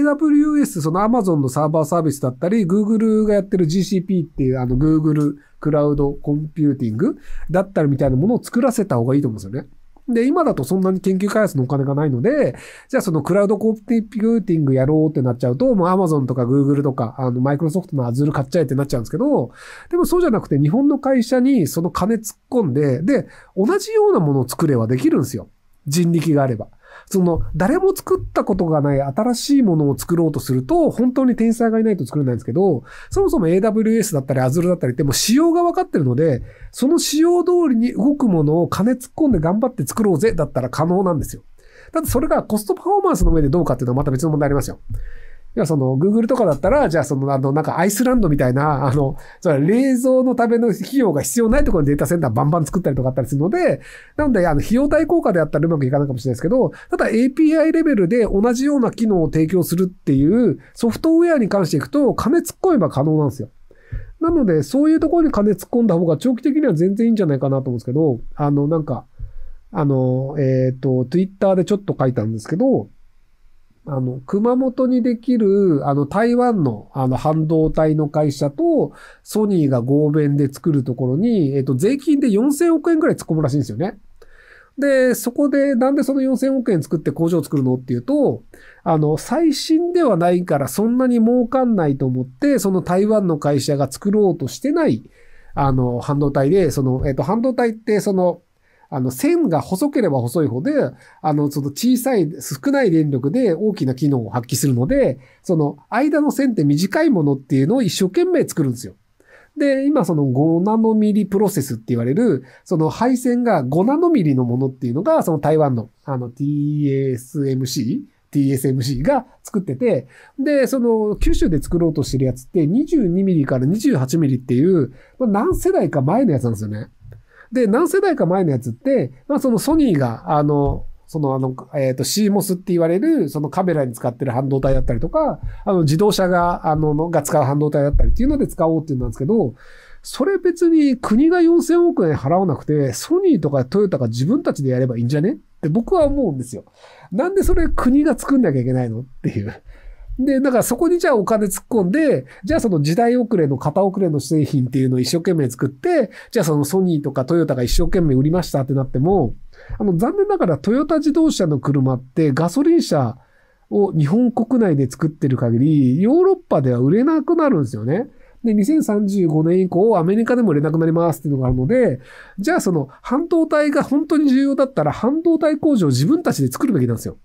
AWS、その Amazon のサーバーサービスだったり、Google がやってる GCP っていう、あの、Google クラウドコンピューティングだったりみたいなものを作らせた方がいいと思うんですよね。で、今だとそんなに研究開発のお金がないので、じゃあそのクラウドコンピューティングやろうってなっちゃうと、もう Amazon とか Google とか、あの、マイクロソフトの Azure 買っちゃえってなっちゃうんですけど、でもそうじゃなくて日本の会社にその金突っ込んで、で、同じようなものを作ればできるんですよ。人力があれば。その、誰も作ったことがない新しいものを作ろうとすると、本当に天才がいないと作れないんですけど、そもそも AWS だったり Azure だったりってもう仕様が分かってるので、その仕様通りに動くものを金突っ込んで頑張って作ろうぜだったら可能なんですよ。ただそれがコストパフォーマンスの上でどうかっていうのはまた別の問題ありますよ。要はその、Google とかだったら、じゃあその、あの、なんかアイスランドみたいな、あの、それ冷蔵のための費用が必要ないところにデータセンターバンバン作ったりとかあったりするので、なので、あの、費用対効果であったらうまくいかないかもしれないですけど、ただ API レベルで同じような機能を提供するっていうソフトウェアに関していくと、金突っ込めば可能なんですよ。なので、そういうところに金突っ込んだ方が長期的には全然いいんじゃないかなと思うんですけど、あの、なんか、あの、えっ、ー、と、Twitter でちょっと書いたんですけど、あの、熊本にできる、あの、台湾の、あの、半導体の会社と、ソニーが合弁で作るところに、えっと、税金で4000億円くらい突っ込むらしいんですよね。で、そこで、なんでその4000億円作って工場を作るのっていうと、あの、最新ではないからそんなに儲かんないと思って、その台湾の会社が作ろうとしてない、あの、半導体で、その、えっと、半導体って、その、あの、線が細ければ細いほど、あの、その小さい、少ない電力で大きな機能を発揮するので、その間の線って短いものっていうのを一生懸命作るんですよ。で、今その5ナノミリプロセスって言われる、その配線が5ナノミリのものっていうのが、その台湾の、あの TSMC? TSMC が作ってて、で、その九州で作ろうとしてるやつって22ミリから28ミリっていう、何世代か前のやつなんですよね。で、何世代か前のやつって、まあ、そのソニーが、あの、そのあの、えっ、ー、と、CMOS って言われる、そのカメラに使ってる半導体だったりとか、あの、自動車が、あの、が使う半導体だったりっていうので使おうっていうんですけど、それ別に国が4000億円払わなくて、ソニーとかトヨタが自分たちでやればいいんじゃねって僕は思うんですよ。なんでそれ国が作んなきゃいけないのっていう。で、だからそこにじゃあお金突っ込んで、じゃあその時代遅れの型遅れの製品っていうのを一生懸命作って、じゃあそのソニーとかトヨタが一生懸命売りましたってなっても、あの残念ながらトヨタ自動車の車ってガソリン車を日本国内で作ってる限り、ヨーロッパでは売れなくなるんですよね。で、2035年以降、アメリカでも売れなくなりますっていうのがあるので、じゃあその半導体が本当に重要だったら、半導体工場を自分たちで作るべきなんですよ。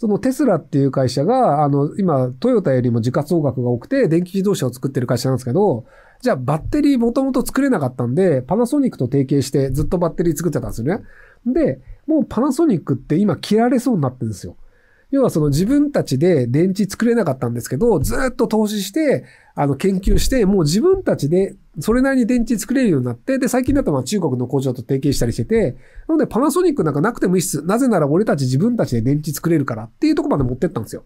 そのテスラっていう会社が、あの、今、トヨタよりも時価総額が多くて、電気自動車を作ってる会社なんですけど、じゃあバッテリーもともと作れなかったんで、パナソニックと提携してずっとバッテリー作ってたんですよね。で、もうパナソニックって今切られそうになってるんですよ。要はその自分たちで電池作れなかったんですけど、ずっと投資して、あの研究して、もう自分たちでそれなりに電池作れるようになって、で、最近だとまあ中国の工場と提携したりしてて、なのでパナソニックなんかなくてもいいっす。なぜなら俺たち自分たちで電池作れるからっていうとこまで持ってったんですよ。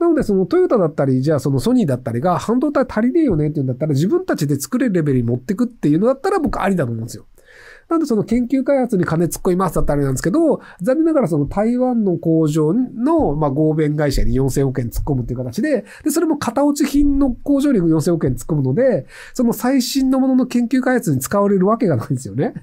なので、そのトヨタだったり、じゃあそのソニーだったりが半導体足りねえよねっていうんだったら自分たちで作れるレベルに持ってくっていうのだったら僕ありだと思うんですよ。なんでその研究開発に金突っ込みますだったらあれなんですけど、残念ながらその台湾の工場の、まあ、合弁会社に4000億円突っ込むっていう形で、で、それも型落ち品の工場に4000億円突っ込むので、その最新のものの研究開発に使われるわけがないんですよね。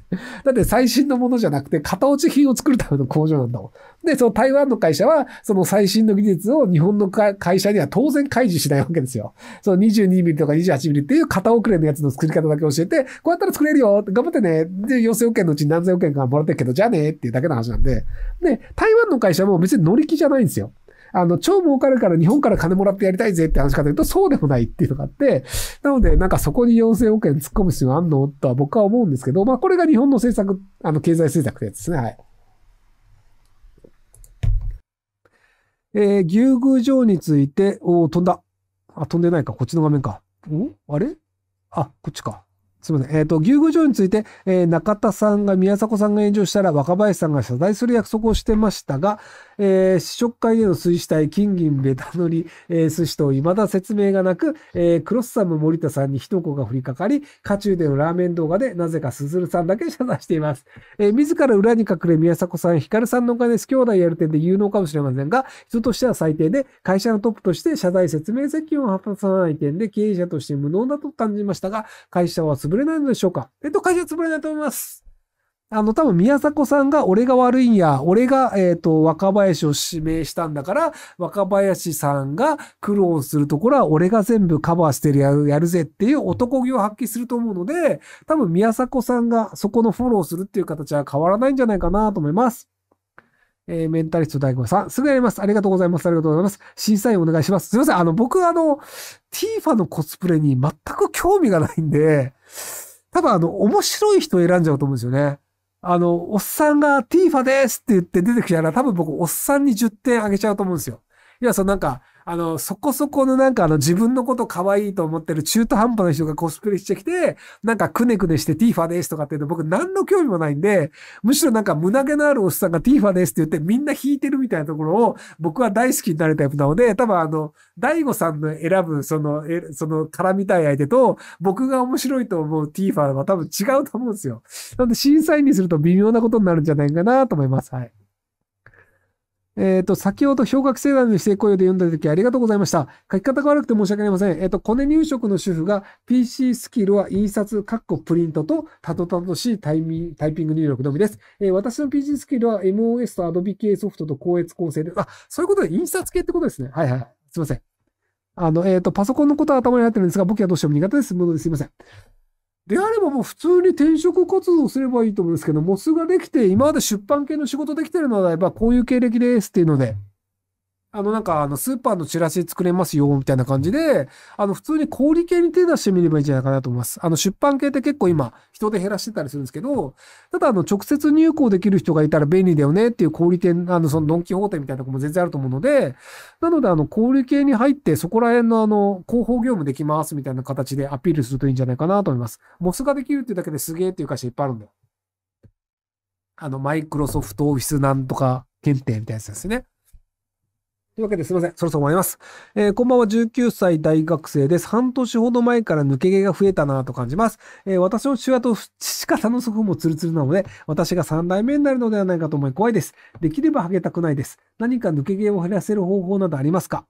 だって最新のものじゃなくて、型落ち品を作るための工場なんだもん。で、その台湾の会社は、その最新の技術を日本の会社には当然開示しないわけですよ。その22ミリとか28ミリっていう型遅れのやつの作り方だけ教えて、こうやったら作れるよ頑張ってねで、要請保険のうち何千億円かもらってるけど、じゃあねっていうだけの話なんで。で、台湾の会社も別に乗り気じゃないんですよ。あの、超儲かるから日本から金もらってやりたいぜって話かというと、そうでもないっていうのがあって、なので、なんかそこに要請保険突っ込む必要あんのとは僕は思うんですけど、まあこれが日本の政策、あの、経済政策ってやつですね。はい。えー、牛宮城について、お飛んだ。あ、飛んでないか。こっちの画面か。おあれあ、こっちか。すみません。えっ、ー、と、牛宮城について、えー、中田さんが宮迫さんが炎上したら若林さんが謝罪する約束をしてましたが、えー、試食会での水死体、金銀ベタ塗り、えー、寿司と未だ説明がなく、えー、クロスサム森田さんに一言が降りかかり、渦中でのラーメン動画でなぜかすずるさんだけ謝罪しています。えー、自ら裏に隠れ宮迫さん、ヒカルさんのお金です。兄弟やる点で有能かもしれませんが、人としては最低で、会社のトップとして謝罪説明責任を果たさない点で、経営者として無能だと感じましたが、会社は潰れないのでしょうかえっと、会社は潰れないと思います。あの、多分宮迫さんが俺が悪いんや、俺が、えっ、ー、と、若林を指名したんだから、若林さんが苦労するところは俺が全部カバーしてるやる、やるぜっていう男気を発揮すると思うので、多分宮迫さんがそこのフォローするっていう形は変わらないんじゃないかなと思います。えー、メンタリスト大保さん、すぐやります。ありがとうございます。ありがとうございます。審査員お願いします。すいません。あの、僕、あの、ティーファのコスプレに全く興味がないんで、多分あの、面白い人を選んじゃうと思うんですよね。あの、おっさんがティーファですって言って出てきたら、多分僕、おっさんに10点あげちゃうと思うんですよ。いや、そのなんか、あの、そこそこのなんかあの自分のこと可愛いと思ってる中途半端な人がコスプレしてきて、なんかくねくねしてティーファですとかっていうの僕何の興味もないんで、むしろなんか胸毛のあるおっさんがティーファですって言ってみんな弾いてるみたいなところを僕は大好きになるタイプなので、多分あの、大悟さんの選ぶその、え、その絡みたい相手と僕が面白いと思うティーファは多分違うと思うんですよ。なので審査員にすると微妙なことになるんじゃないかなと思います。はい。えっ、ー、と、先ほど氷河期世代の非正雇用で読んだ時ありがとうございました。書き方が悪くて申し訳ありません。えっ、ー、と、コネ入職の主婦が PC スキルは印刷、カッコプリントとたどたどしいタイミタイピング入力のみです。えー、私の PC スキルは MOS と Adobe 系ソフトと高越構成で、あ、そういうことで印刷系ってことですね。はいはい。すいません。あの、えっ、と、パソコンのことは頭に入ってるんですが、僕はどうしても苦手です。ものです。すいません。であればもう普通に転職活動すればいいと思うんですけど、モスができて、今まで出版系の仕事できてるのであれば、こういう経歴ですっていうので、あのなんか、あの、スーパーのチラシ作れますよ、みたいな感じで、あの、普通に小売系に手出してみればいいんじゃないかなと思います。あの、出版系って結構今、人で減らしてたりするんですけど、ただ、あの、直接入稿できる人がいたら便利だよねっていう小売店、あの、その、ドンキホーテみたいなとこも全然あると思うので、なので、あの、小売系に入って、そこら辺のあの、広報業務できます、みたいな形でアピールするといいんじゃないかなと思います。モスができるっていうだけですげえっていう会社いっぱいあるんだよ。あの、マイクロソフトオフィスなんとか検定みたいなやつですね。というわけですいません。そろそろ終わります。えー、こんばんは、19歳大学生です。半年ほど前から抜け毛が増えたなと感じます。えー、私の父親と父方の祖父もツルツルなので、私が3代目になるのではないかと思い怖いです。できればハゲたくないです。何か抜け毛を減らせる方法などありますか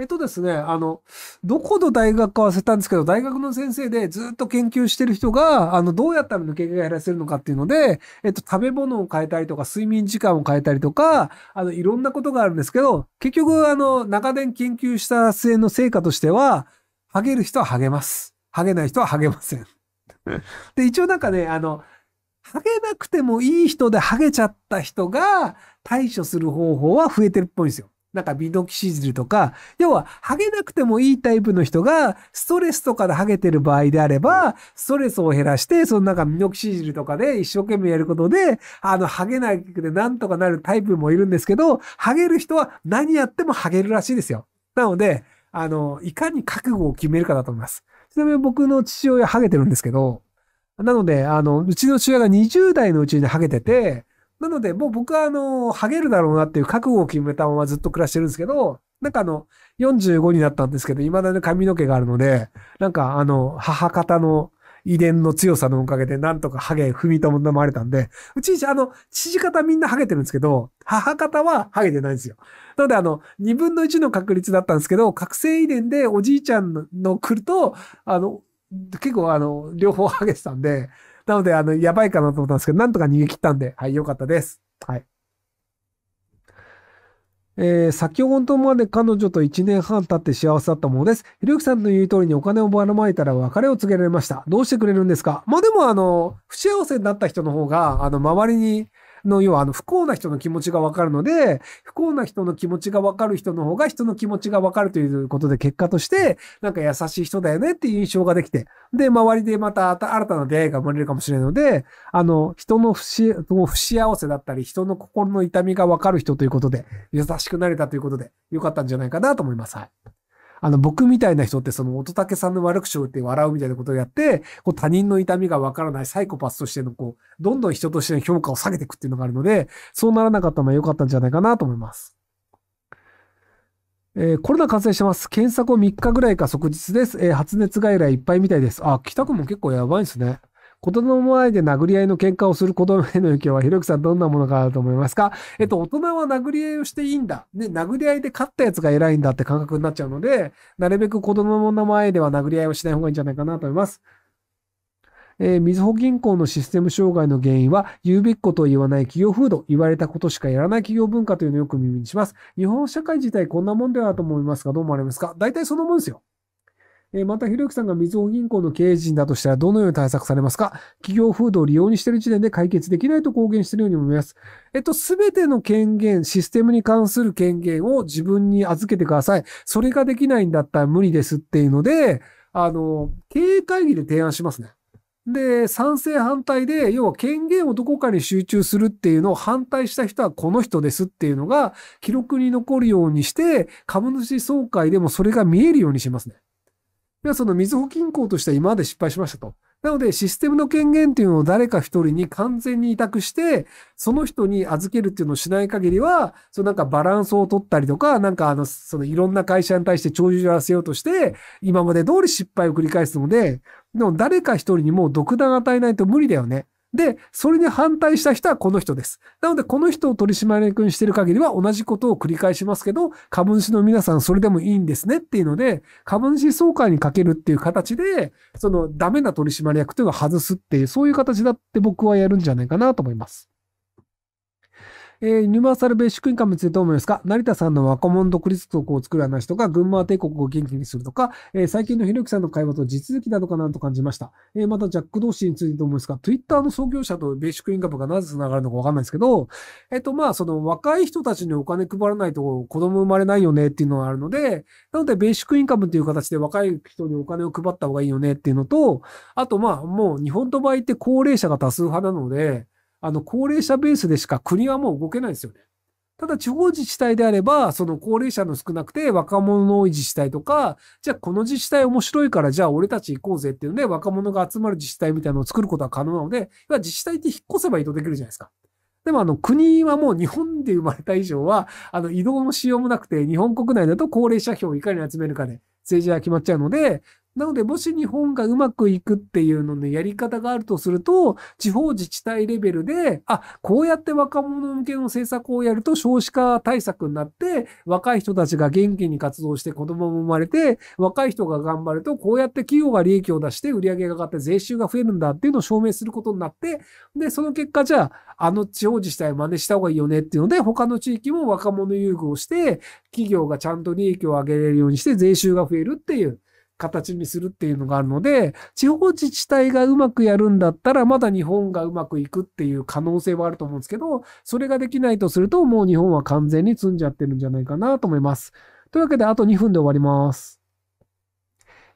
えっとですね、あの、どこの大学か忘れたんですけど、大学の先生でずっと研究してる人が、あの、どうやったら抜け毛が減らせるのかっていうので、えっと、食べ物を変えたりとか、睡眠時間を変えたりとか、あの、いろんなことがあるんですけど、結局、あの、長年研究した末の成果としては、ハゲる人は剥げます。ハゲない人は剥げません。で、一応なんかね、あの、ハゲなくてもいい人でハゲちゃった人が対処する方法は増えてるっぽいんですよ。なんかビノキシジルとか、要は、ハゲなくてもいいタイプの人が、ストレスとかでハゲてる場合であれば、ストレスを減らして、そのなんかビノキシジルとかで一生懸命やることで、あの、ハゲなくてなんとかなるタイプもいるんですけど、ハゲる人は何やってもハゲるらしいですよ。なので、あの、いかに覚悟を決めるかだと思います。ちなみに僕の父親ハゲてるんですけど、なので、あの、うちの父親が20代のうちにハゲてて、なので、もう僕は、あの、ハゲるだろうなっていう覚悟を決めたままずっと暮らしてるんですけど、なんかあの、45になったんですけど、未だに髪の毛があるので、なんかあの、母方の遺伝の強さのおかげで、なんとかハゲ踏みともまれたんで、うち、あの、父方みんなハゲてるんですけど、母方はハゲてないんですよ。なので、あの、2分の1の確率だったんですけど、覚醒遺伝でおじいちゃんの来ると、あの、結構あの、両方ハゲてたんで、なので、あの、やばいかなと思ったんですけど、なんとか逃げ切ったんで、はい、良かったです。はい。えー、先ほどまで彼女と1年半経って幸せだったものです。ひろゆきさんの言う通りにお金をばらまいたら別れを告げられました。どうしてくれるんですかまあでもあの、不幸せになった人の方が、あの、周りにの、要はあの、不幸な人の気持ちがわかるので、不幸な人の気持ちがわかる人の方が人の気持ちがわかるということで、結果として、なんか優しい人だよねっていう印象ができて、で、周りでまた新たな出会いが生まれるかもしれないので、あの、人の不幸せだったり、人の心の痛みがわかる人ということで、優しくなれたということで、よかったんじゃないかなと思います。はい。あの、僕みたいな人って、その、乙武さんの悪口を言って笑うみたいなことをやって、こう、他人の痛みがわからないサイコパスとしての、こう、どんどん人としての評価を下げていくっていうのがあるので、そうならなかったのは良かったんじゃないかなと思います。えー、コロナ感染してます。検査後3日ぐらいか即日です。えー、発熱外来いっぱいみたいです。あ、北区も結構やばいですね。子供の前で殴り合いの喧嘩をする子供への影響は、ひろゆきさんどんなものかると思いますかえっと、大人は殴り合いをしていいんだ。ね、殴り合いで勝ったやつが偉いんだって感覚になっちゃうので、なるべく子供の前では殴り合いをしない方がいいんじゃないかなと思います。えー、みずほ銀行のシステム障害の原因は、言うべきことを言わない企業風土、言われたことしかやらない企業文化というのをよく耳にします。日本社会自体こんなもんではと思いますが、どう思われますか大体そのもんですよ。えまた、ひろゆきさんがみずほ銀行の経営陣だとしたらどのように対策されますか企業風土を利用にしている時点で解決できないと公言しているように思います。えっと、すべての権限、システムに関する権限を自分に預けてください。それができないんだったら無理ですっていうので、あの、経営会議で提案しますね。で、賛成反対で、要は権限をどこかに集中するっていうのを反対した人はこの人ですっていうのが記録に残るようにして、株主総会でもそれが見えるようにしますね。要はその水保金銀行としては今まで失敗しましたと。なので、システムの権限っていうのを誰か一人に完全に委託して、その人に預けるっていうのをしない限りは、そのなんかバランスを取ったりとか、なんかあの、そのいろんな会社に対して長寿をやらせようとして、今まで通り失敗を繰り返すので、でも誰か一人にもう独断与えないと無理だよね。で、それに反対した人はこの人です。なので、この人を取締役にしている限りは同じことを繰り返しますけど、株主の皆さんそれでもいいんですねっていうので、株主総会にかけるっていう形で、そのダメな取締役というのを外すっていう、そういう形だって僕はやるんじゃないかなと思います。えー、ユニバーサルベーシックインカムについてどう思いますか成田さんの若者独立国を作る話とか、群馬帝国を元気にするとか、えー、最近のひろゆきさんの会話と地続きなのかなと感じました。えー、また、ジャック同士についてどう思いますか ?Twitter の創業者とベーシックインカムがなぜ繋がるのかわかんないですけど、えっ、と、まあ、その若い人たちにお金配らないと子供生まれないよねっていうのがあるので、なので、ベーシックインカムっていう形で若い人にお金を配った方がいいよねっていうのと、あと、まあ、もう日本と場合って高齢者が多数派なので、あの、高齢者ベースでしか国はもう動けないですよね。ただ地方自治体であれば、その高齢者の少なくて若者の多い自治体とか、じゃあこの自治体面白いから、じゃあ俺たち行こうぜっていうので、若者が集まる自治体みたいなのを作ることは可能なので、自治体って引っ越せば移動できるじゃないですか。でもあの国はもう日本で生まれた以上は、あの移動のしようもなくて、日本国内だと高齢者票をいかに集めるかで、政治が決まっちゃうので、なので、もし日本がうまくいくっていうののやり方があるとすると、地方自治体レベルで、あ、こうやって若者向けの政策をやると少子化対策になって、若い人たちが元気に活動して子供も生まれて、若い人が頑張ると、こうやって企業が利益を出して売り上げが上がって税収が増えるんだっていうのを証明することになって、で、その結果じゃあ、あの地方自治体真似した方がいいよねっていうので、他の地域も若者優遇をして、企業がちゃんと利益を上げれるようにして税収が増えるっていう。形にするっていうのがあるので、地方自治体がうまくやるんだったら、まだ日本がうまくいくっていう可能性はあると思うんですけど、それができないとすると、もう日本は完全に積んじゃってるんじゃないかなと思います。というわけで、あと2分で終わります。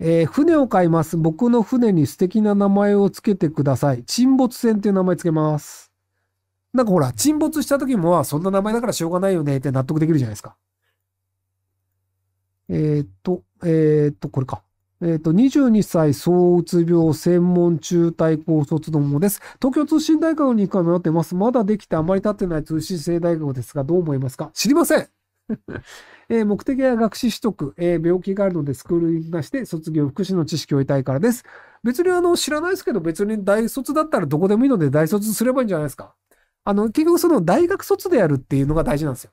えー、船を買います。僕の船に素敵な名前を付けてください。沈没船っていう名前付けます。なんかほら、沈没した時も、そんな名前だからしょうがないよねって納得できるじゃないですか。えー、っと、えー、っと、これか。えっ、ー、と、22歳総うつ病専門中退高卒のものです。東京通信大学に行くか迷ってます。まだできてあまり経ってない通信制大学ですが、どう思いますか知りません えー、目的は学士取得、えー、病気があるのでスクールに出して卒業、福祉の知識を得たいからです。別にあの、知らないですけど、別に大卒だったらどこでもいいので大卒すればいいんじゃないですか。あの、結局その大学卒でやるっていうのが大事なんですよ。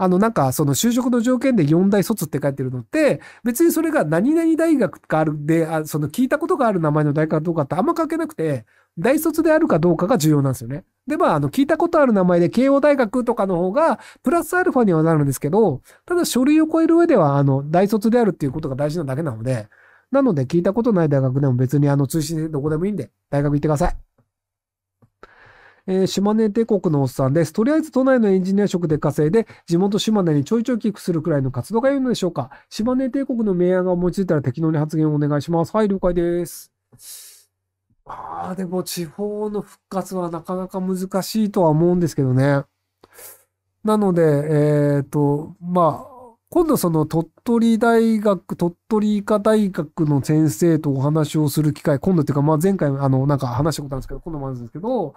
あの、なんか、その就職の条件で4大卒って書いてるのって、別にそれが何々大学があるで、あその聞いたことがある名前の大学かどうかってあんま関係なくて、大卒であるかどうかが重要なんですよね。で、まあ、あの、聞いたことある名前で、慶応大学とかの方が、プラスアルファにはなるんですけど、ただ書類を超える上では、あの、大卒であるっていうことが大事なだけなので、なので、聞いたことない大学でも別に、あの、通信どこでもいいんで、大学行ってください。えー、島根帝国のおっさんです。とりあえず都内のエンジニア職で稼いで、地元島根にちょいちょいキープするくらいの活動が良いのでしょうか島根帝国の名案が思いついたら適当に発言をお願いします。はい、了解です。ああ、でも地方の復活はなかなか難しいとは思うんですけどね。なので、えっ、ー、と、まあ、今度その鳥取大学、鳥取医科大学の先生とお話をする機会、今度っていうか、まあ前回、あの、なんか話したことあるんですけど、今度もあるんですけど、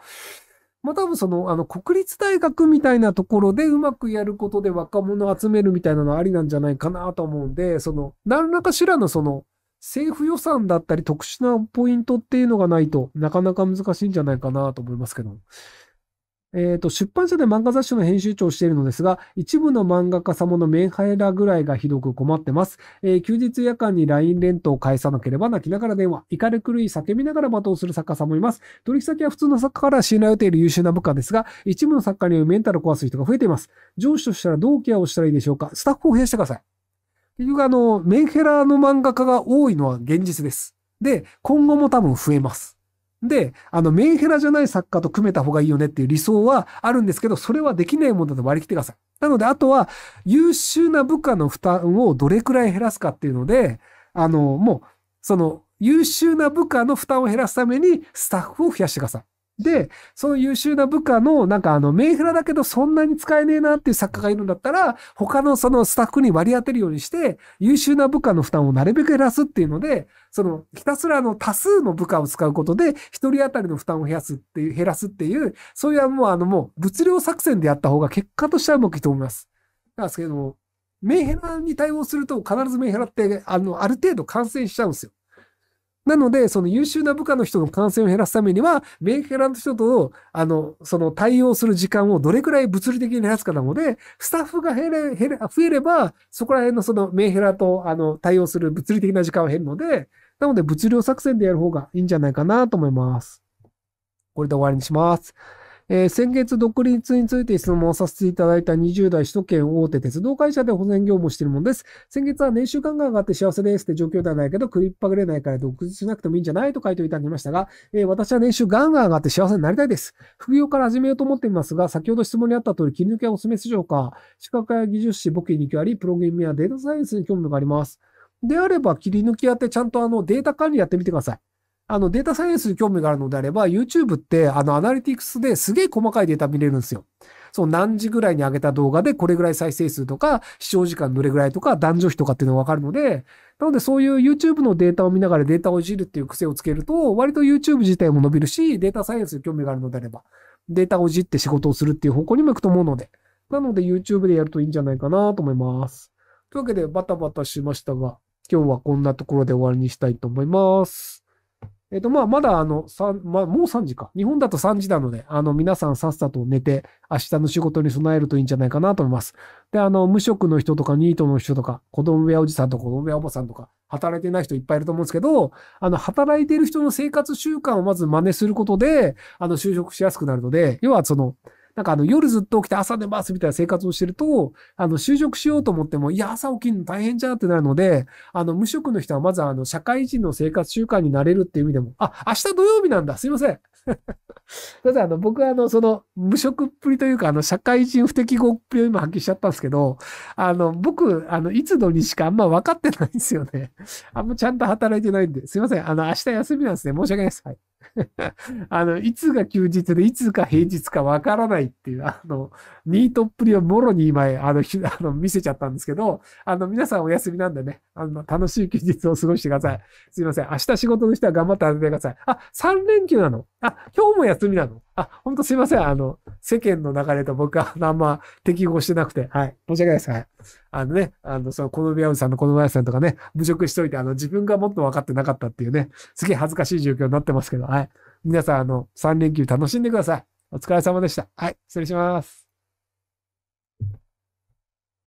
まあ、多分その、あの、国立大学みたいなところでうまくやることで若者を集めるみたいなのありなんじゃないかなと思うんで、その、何らかしらのその、政府予算だったり特殊なポイントっていうのがないとなかなか難しいんじゃないかなと思いますけど。えっ、ー、と、出版社で漫画雑誌の編集長をしているのですが、一部の漫画家様のメンハラぐらいがひどく困ってます。えー、休日夜間に LINE 連投を返さなければ泣きながら電話、怒り狂い叫びながら罵倒する作家さんもいます。取引先は普通の作家から信頼を得ている優秀な部下ですが、一部の作家によるメンタルを壊す人が増えています。上司としたらどうケアをしたらいいでしょうかスタッフを増やしてください。結局あの、メンヘラの漫画家が多いのは現実です。で、今後も多分増えます。で、あの、メンヘラじゃない作家と組めた方がいいよねっていう理想はあるんですけど、それはできないものだと割り切ってください。なので、あとは、優秀な部下の負担をどれくらい減らすかっていうので、あの、もう、その、優秀な部下の負担を減らすために、スタッフを増やしてください。で、その優秀な部下の、なんかあの、メンヘラだけどそんなに使えねえなっていう作家がいるんだったら、他のそのスタッフに割り当てるようにして、優秀な部下の負担をなるべく減らすっていうので、その、ひたすらあの、多数の部下を使うことで、一人当たりの負担を減らすっていう、減らすっていう、そういうもうあの、もう、物量作戦でやった方が結果としてはうまくいいと思います。なんですけども、メンヘラに対応すると必ずメンヘラって、あの、ある程度感染しちゃうんですよ。なので、その優秀な部下の人の感染を減らすためには、メンヘラの人と、あの、その対応する時間をどれくらい物理的に減らすかなので、スタッフが減れ、減れ、増えれば、そこら辺のそのンヘラと、あの、対応する物理的な時間は減るので、なので物量作戦でやる方がいいんじゃないかなと思います。これで終わりにします。えー、先月独立について質問させていただいた20代首都圏大手鉄道会社で保全業務をしているものです。先月は年収感が上がって幸せですって状況ではないけど、食いっぱぐれないから独立しなくてもいいんじゃないと回答いただきましたが、えー、私は年収ガンガン上がって幸せになりたいです。副業から始めようと思っていますが、先ほど質問にあった通り切り抜けはおすすめでしょうか資格や技術士、簿記2級あり、プログラミングやデータサイエンスに興味があります。であれば、切り抜きやってちゃんとあのデータ管理やってみてください。あの、データサイエンスに興味があるのであれば、YouTube って、あの、アナリティクスですげえ細かいデータ見れるんですよ。そう、何時ぐらいに上げた動画でこれぐらい再生数とか、視聴時間どれぐらいとか、男女比とかっていうのがわかるので、なのでそういう YouTube のデータを見ながらデータをいじるっていう癖をつけると、割と YouTube 自体も伸びるし、データサイエンスに興味があるのであれば、データをいじって仕事をするっていう方向にも行くと思うので、なので YouTube でやるといいんじゃないかなと思います。というわけでバタバタしましたが、今日はこんなところで終わりにしたいと思います。えっ、ー、と、まあ、まだあの、三、まあ、もう三時か。日本だと三時なので、あの、皆さんさっさと寝て、明日の仕事に備えるといいんじゃないかなと思います。で、あの、無職の人とか、ニートの人とか、子供部屋おじさんとか、子供部屋おばさんとか、働いてない人いっぱいいると思うんですけど、あの、働いている人の生活習慣をまず真似することで、あの、就職しやすくなるので、要はその、なんかあの夜ずっと起きて朝寝ますみたいな生活をしてると、あの就職しようと思っても、いや、朝起きるの大変じゃんってなるので、あの無職の人はまずあの社会人の生活習慣になれるっていう意味でも、あ、明日土曜日なんだ。すいません。た だあの僕はあのその無職っぷりというかあの社会人不適合っぷりを今発揮しちゃったんですけど、あの僕、あのいつの日しかあんま分かってないんですよね。あんまちゃんと働いてないんで、すいません。あの明日休みなんですね。申し訳ないです。はい。あの、いつが休日で、いつが平日かわからないっていう、あの、ニートっぷりをもろに今、あの、あの見せちゃったんですけど、あの、皆さんお休みなんでね、あの、楽しい休日を過ごしてください。すいません。明日仕事の人は頑張ってあげてください。あ、3連休なのあ、今日も休みなのあ、本当すいません。あの、世間の流れと僕はあんま適合してなくて、はい。申し訳ないです。はい。あのね、あの、その、このビアウさんのこのビアウさんとかね、侮辱しといて、あの、自分がもっと分かってなかったっていうね、すげえ恥ずかしい状況になってますけど、はい。皆さん、あの、3連休楽しんでください。お疲れ様でした。はい。失礼します。